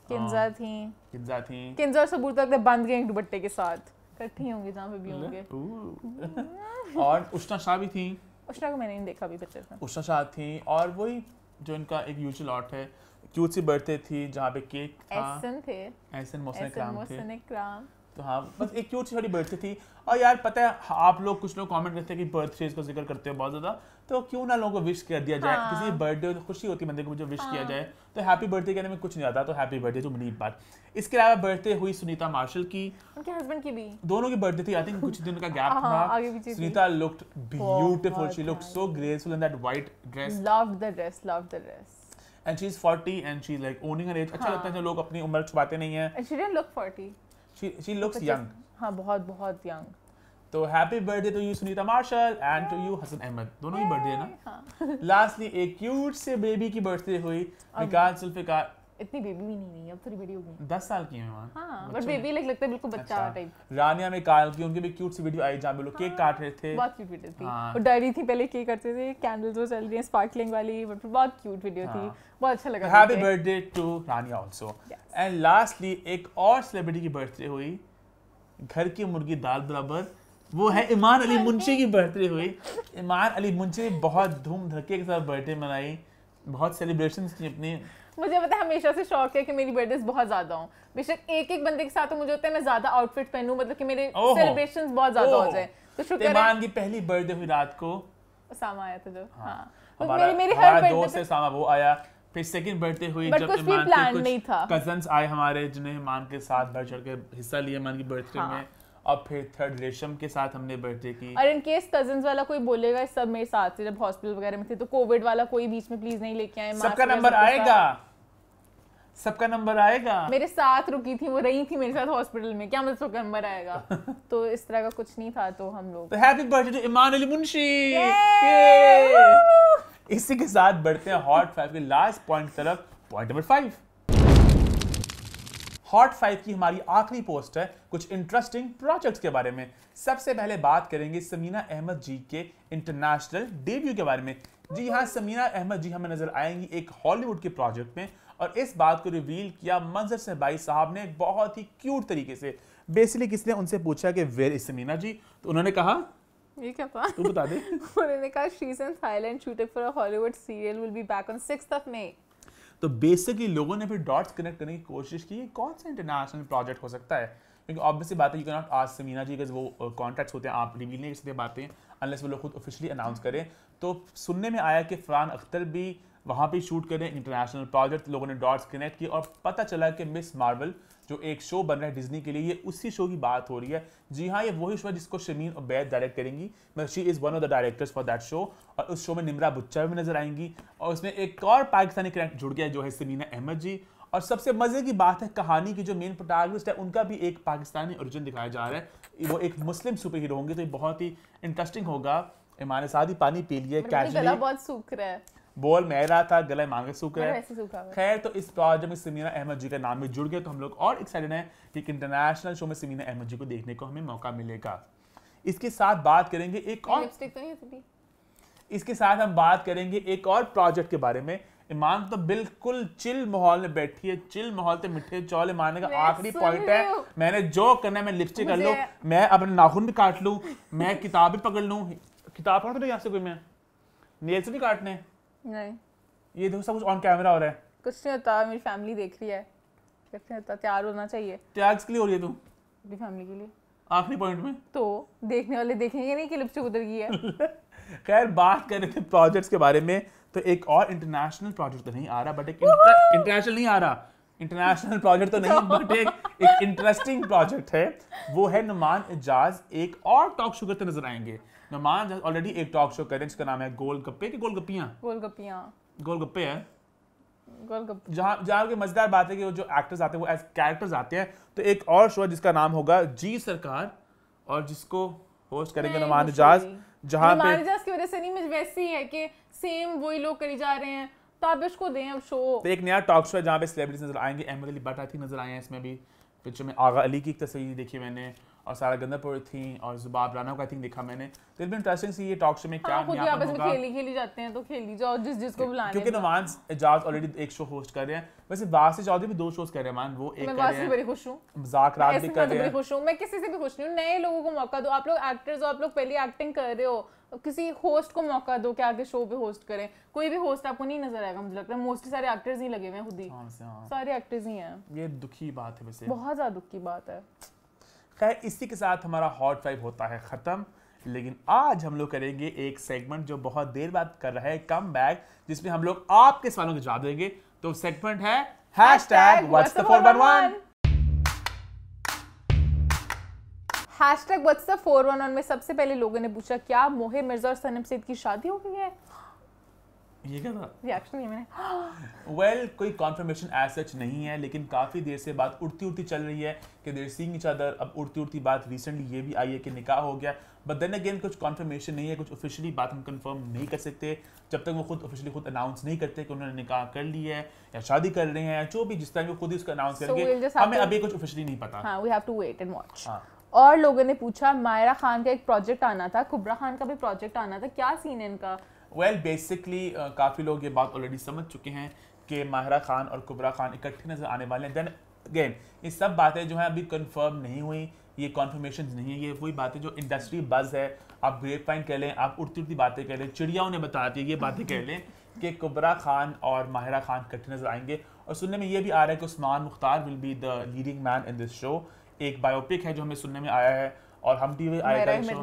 किंजा थी किंजा थी किंजा और सबूर तक तो बंद गए दुपट्टे के साथ इकट्ठी होंगी जहाँ पे भी होंगे और उष्णा शाह भी थी उष्णा को मैंने नहीं देखा अभी पिक्चर में उष्णा शाह थी और वही जो इनका एक यूजुअल लॉट है क्यूट सी बर्थडे थी जहाँ पे केक था एसन थे एसन मोहसिन इकराम थे तो हाँ बस एक क्यूट सी थोड़ी बर्थडे थी और यार पता है हाँ, आप लोग कुछ लोग कमेंट करते हैं कि बर्थडे का जिक्र करते हो बहुत ज़्यादा तो क्यों ना लोगों को विश कर दिया जाए हाँ। किसी बर्थडे तो खुशी होती है बंदे को मुझे विश हाँ। किया जाए तो हैप्पी बर्थडे कहने में कुछ नहीं आता तो हैप्पी बर्थडे जो मुनीब बात इसके अलावा बर्थडे हुई सुनीता मार्शल की उनके हस्बैंड की भी दोनों की बर्थडे थी आई थिंक कुछ दिन का गैप हाँ, था Sunita looked beautiful she looked so graceful in that white dress loved the dress loved the dress and she's 40 and she's like owning her age अच्छा हाँ। लगता है जब लोग अपनी उम्र छुपाते नहीं हैं and she didn't look 40 she she looks young हाँ बहुत बहुत young तो happy birthday to you Sunita Marshall and to you Hasan Ahmed दोनों ही बर्थडे है ना लास्टली एक क्यूट से बेबी की बर्थडे हुई विकास जुल्फिकार इतनी बेबी भी नहीं हुई अब थोड़ी बड़ी हो गई दस साल की है हाँ बट बेबी लाइक लगता है बिल्कुल बच्चा अच्छा। टाइप रानिया में काल की उनकी भी क्यूट सी वीडियो आई जहाँ पे लोग केक हाँ, काट रहे थे बहुत क्यूट वीडियो थी हाँ। और डायरी थी पहले केक करते थे कैंडल्स वो चल रही है स्पार्कलिंग वाली बट बहुत क्यूट वीडियो थी हाँ। बहुत अच्छा लगा happy birthday to Rania also and lastly एक और सेलिब्रिटी की बर्थडे हुई घर की मुर्गी दाल बराबर वो है ईमान हाँ, अली मुंशी की बर्थडे हुई ईमान अली मुंशी बहुत धूम धड़के के साथ बर्थडे मनाई बहुत सेलिब्रेशन थी अपनी मुझे पता है हमेशा से शौक है कि मेरी बर्थडे बहुत ज्यादा हो बेशक एक एक बंदे के साथ तो मुझे होता है मैं ज्यादा आउटफिट पहनू मतलब कि मेरे सेलिब्रेशन बहुत ज्यादा हो जाए तो शुक्रिया की पहली बर्थडे हुई रात को सामा आया था जो हाँ, हाँ। तो मेरी हर बर्थडे सामा वो आया फिर सेकंड बर्थडे हुई जब कुछ भी प्लान नहीं था कजन आए हमारे जिन्हें मान के साथ बढ़ चढ़ के हिस्सा लिया मान की बर्थडे हाँ। में और फिर थर्ड रेशम के साथ हमने बर्थडे की और इन केस कजन वाला कोई बोलेगा सब मेरे साथ से जब हॉस्पिटल वगैरह में थे तो कोविड वाला कोई बीच में प्लीज नहीं लेके आए सबका नंबर आएगा सबका नंबर आएगा मेरे साथ रुकी थी वो रही थी मेरे साथ हॉस्पिटल में क्या मतलब सबका नंबर आएगा तो इस तरह का कुछ नहीं था तो हम लोग तो happy birthday to Iman Ali Munshi इसी के साथ बढ़ते हैं हॉट फाइव के लास्ट पॉइंट तरफ point number five hot five की हमारी आखिरी पोस्ट है कुछ इंटरेस्टिंग प्रोजेक्ट्स के बारे में सबसे पहले बात करेंगे समीना अहमद जी के इंटरनेशनल डेब्यू के बारे में जी हाँ समीना अहमद जी हमें नजर आएंगी एक हॉलीवुड के प्रोजेक्ट में और इस बात को रिवील किया मंजर से भाई साहब ने बहुत ही क्यूट तरीके से बेसिकली किसने उनसे पूछा कि वेर इज समीना जी तो उन्होंने कहा ये क्या था तू बता दे उन्होंने कहा she's in Thailand shooting for a Hollywood serial will be back on 6th of May तो बेसिकली लोगों ने फिर डॉट्स कनेक्ट करने की कोशिश की कौन सा इंटरनेशनल प्रोजेक्ट हो सकता है क्योंकि ऑब्वियसली बात है यू नॉट आज से मीना जी बिकॉज वो कॉन्टैक्ट्स uh, होते हैं आप रिवील नहीं कर सकते बातें अनलेस वो लोग खुद ऑफिशियली अनाउंस करें तो सुनने में आया कि फरहान अख्तर भी वहाँ पर शूट करें इंटरनेशनल प्रोजेक्ट लोगों ने डॉट्स कनेक्ट किए और पता चला कि मिस मार्बल जो एक शो बन रहा है डिज्नी के लिए ये उसी शो की बात हो रही है जी हाँ ये वही शो है जिसको शमीन और बैद डायरेक्ट करेंगी she is one of the directors for that show और उस शो में निमरा बुच्चा भी नजर आएंगी और उसमें एक और पाकिस्तानी करैक्टर जुड़ गया जो है समीना अहमद जी और सबसे मज़े की बात है कहानी की जो मेन प्रोटैगनिस्ट है उनका भी एक पाकिस्तानी ओरिजिन दिखाया जा रहा है वो एक मुस्लिम सुपर हीरो होंगे तो ये बहुत ही इंटरेस्टिंग होगा इमान साथ ही पानी पी लिए कैजुअली बहुत सूख रहा है बोल मैं रहा था गले मांगे सूख रहे खैर तो इस प्रोजेक्ट में समीना अहमद जी का नाम भी जुड़ गया तो हम लोग और एक्साइटेड हैं कि एक इंटरनेशनल शो में समीना अहमद जी को देखने को हमें मौका मिलेगा इसके साथ बात करेंगे एक और तो इसके साथ हम बात करेंगे एक और प्रोजेक्ट के बारे में ईमान तो बिल्कुल चिल माहौल में बैठी है चिल माहौल से मिठे चौल ईमान का आखिरी पॉइंट है मैंने जो करना है मैं लिपस्टिक कर लू मैं अपने नाखून भी काट लू मैं किताब भी पकड़ लू किताब पढ़ रही यहाँ से कोई मैं नेल्स भी काटने हैं नहीं ये देखो सब कुछ ऑन कैमरा हो रहा है कुछ नहीं होता मेरी फैमिली देख रही है कुछ नहीं होता तैयार होना चाहिए टैग्स के लिए हो रही है तू मेरी फैमिली के लिए आखिरी पॉइंट में तो देखने वाले देखेंगे नहीं कि लिपस्टिक उतर गई है खैर बात कर रहे थे प्रोजेक्ट्स के बारे में तो एक और इंटरनेशनल प्रोजेक्ट तो नहीं आ रहा बट एक इंटरनेशनल नहीं आ रहा इंटरनेशनल प्रोजेक्ट तो नहीं बट एक एक इंटरेस्टिंग प्रोजेक्ट है वो है नुमान एजाज एक और टॉक शो करते नजर आएंगे नमान ऑलरेडी एक टॉक शो करें जिसका नाम है गोल गप्पे की गोलगप्पियाँ गोलगप्पियाँ गोलगप्पे है गोलगप्पे जहाँ जहाँ की मजेदार बात है कि वो जो एक्टर्स आते हैं वो एज कैरेक्टर्स आते हैं तो एक और शो है जिसका नाम होगा जी सरकार और जिसको होस्ट करेंगे नमान एजाज जहाँ पे एजाज की वजह से नहीं मुझे वैसे ही है कि सेम वही लोग करी जा रहे हैं तो आप इसको दें अब शो तो एक नया टॉक शो है जहाँ पे सेलिब्रिटीज नजर आएंगे Ahmed Ali but I think नजर आए हैं इसमें भी पिक्चर में आगा अली की तस्वीर देखी मैंने और सारा गंदा गंदापुर थी और जुबाब राना को आई थिंक देखा मैंने तो इतना इंटरेस्टिंग सी ये टॉक शो में क्या हाँ, आपस में खेली खेली जाते हैं तो खेली जाओ जिस जिसको बुलाने क्योंकि नवान एजाज ऑलरेडी एक शो होस्ट कर रहे हैं वैसे वासी चौधरी भी दो शोज कर रहे हैं मान वो एक मैं वासी से बड़ी खुश हूं मजाक रात भी कर तो रहे हैं खुश हूं मैं किसी से भी खुश नहीं हूं नए लोगों को मौका दो आप लोग एक्टर्स हो आप लोग पहले एक्टिंग कर रहे हो किसी होस्ट को मौका दो कि आगे शो पे होस्ट करें कोई भी होस्ट आपको नहीं नजर आएगा मुझे लगता है मोस्टली सारे एक्टर्स ही लगे हुए हैं खुद ही हाँ, हाँ। सारे एक्टर्स ही हैं ये दुखी बात है वैसे बहुत ज्यादा दुख की बात है है इसी के साथ हमारा हॉट फाइव होता है ख़त्म लेकिन आज हम लोग करेंगे एक सेगमेंट जो बहुत देर बाद कर रहा है कम बैक जिसमें हम लोग आपके सवालों के जवाब देंगे तो सेगमेंट है hashtag what's four one one hashtag one में सबसे पहले लोगों ने पूछा क्या मोहे मिर्जा और सनम सैद की शादी हो गई है ये क्या था रिएक्शन नहीं मैंने वेल well, कोई कॉन्फर्मेशन एज सच नहीं है लेकिन काफ़ी देर से बात उड़ती उड़ती चल रही है कि देर सिंह चादर अब उड़ती उड़ती बात रिसेंटली ये भी आई है कि निकाह हो गया बट देन अगेन कुछ कॉन्फर्मेशन नहीं है कुछ ऑफिशियली बात हम कंफर्म नहीं कर सकते जब तक वो खुद ऑफिशियली खुद अनाउंस नहीं करते कि उन्होंने निकाह कर लिया है या शादी कर रहे हैं जो भी जिस टाइम वो खुद ही उसका अनाउंस so करेंगे we'll हमें to... अभी कुछ ऑफिशियली नहीं पता हां we have to wait and watch और लोगों ने पूछा मायरा खान का एक प्रोजेक्ट आना था कुबरा खान का भी प्रोजेक्ट आना था क्या सीन है इनका वेल बेसिकली काफ़ी लोग ये बात ऑलरेडी समझ चुके हैं कि माहरा खान और कुबरा खान इकट्ठे नजर आने वाले हैं देन अगेन ये सब बातें जो हैं अभी कन्फर्म नहीं हुई ये कॉन्फर्मेशन नहीं है ये वही बातें जो इंडस्ट्री बज है आप ग्रेप पाइन कह लें आप उड़ती उड़ती बातें कह लें चिड़ियाओं ने बता दी ये बातें कह लें कि कुबरा खान और माहिरा खान इकट्ठे नजर आएंगे और सुनने में ये भी आ रहा है कि Usman Mukhtar will be the leading man in this show एक बायोपिक है जो हमें सुनने में आया है और हम टी वी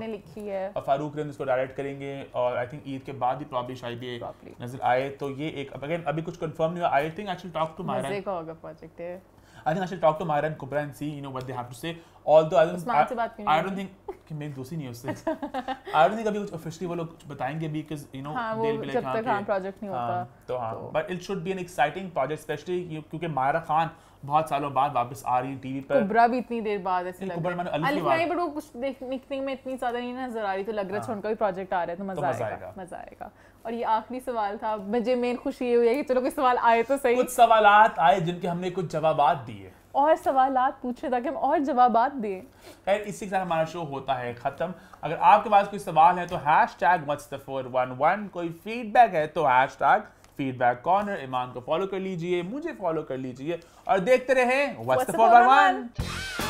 लिखी है और फारूक रन इसको डायरेक्ट करेंगे और आई थिंक ईद के बाद ही प्रॉब्ली शायद ये नजर आए तो ये एक अगेन अभी कुछ कंफर्म नहीं हुआ I think I talk to Maira मजे का होगा प्रोजेक्ट है I think I should talk to Myra and Kubra and see, you know, what they have to say. Although I don't, I, I don't think कि मेरी दूसरी नहीं उससे I don't think अभी कुछ officially वो लोग बताएंगे भी because you know हाँ, they'll be like हाँ, जब तक हाँ project नहीं होता हाँ, तो हाँ but it should be an exciting project especially क्योंकि मायरा खान बहुत सालों बाद वापस आ रही है टीवी पर कुबरा भी इतनी देर बाद ऐसे लग रहा है अली भाई बट वो कुछ देखने में इतनी ज्यादा नहीं नजर आ रही तो लग रहा है उनका हाँ। भी प्रोजेक्ट आ रहा है तो मजा तो आएगा मजा आएगा और ये आखिरी सवाल था मुझे मेन खुशी हुई है कि चलो कोई सवाल आए तो सही कुछ सवाल आए जिनके हमने कुछ जवाब दिए और सवाल पूछे ताकि हम और जवाब दें खैर इसी के साथ हमारा शो होता है ख़त्म अगर आपके पास कोई सवाल है तो hashtag much the four one one कोई फीडबैक है तो hashtag feedback corner Iman को फॉलो कर लीजिए मुझे फॉलो कर लीजिए और देखते रहे वन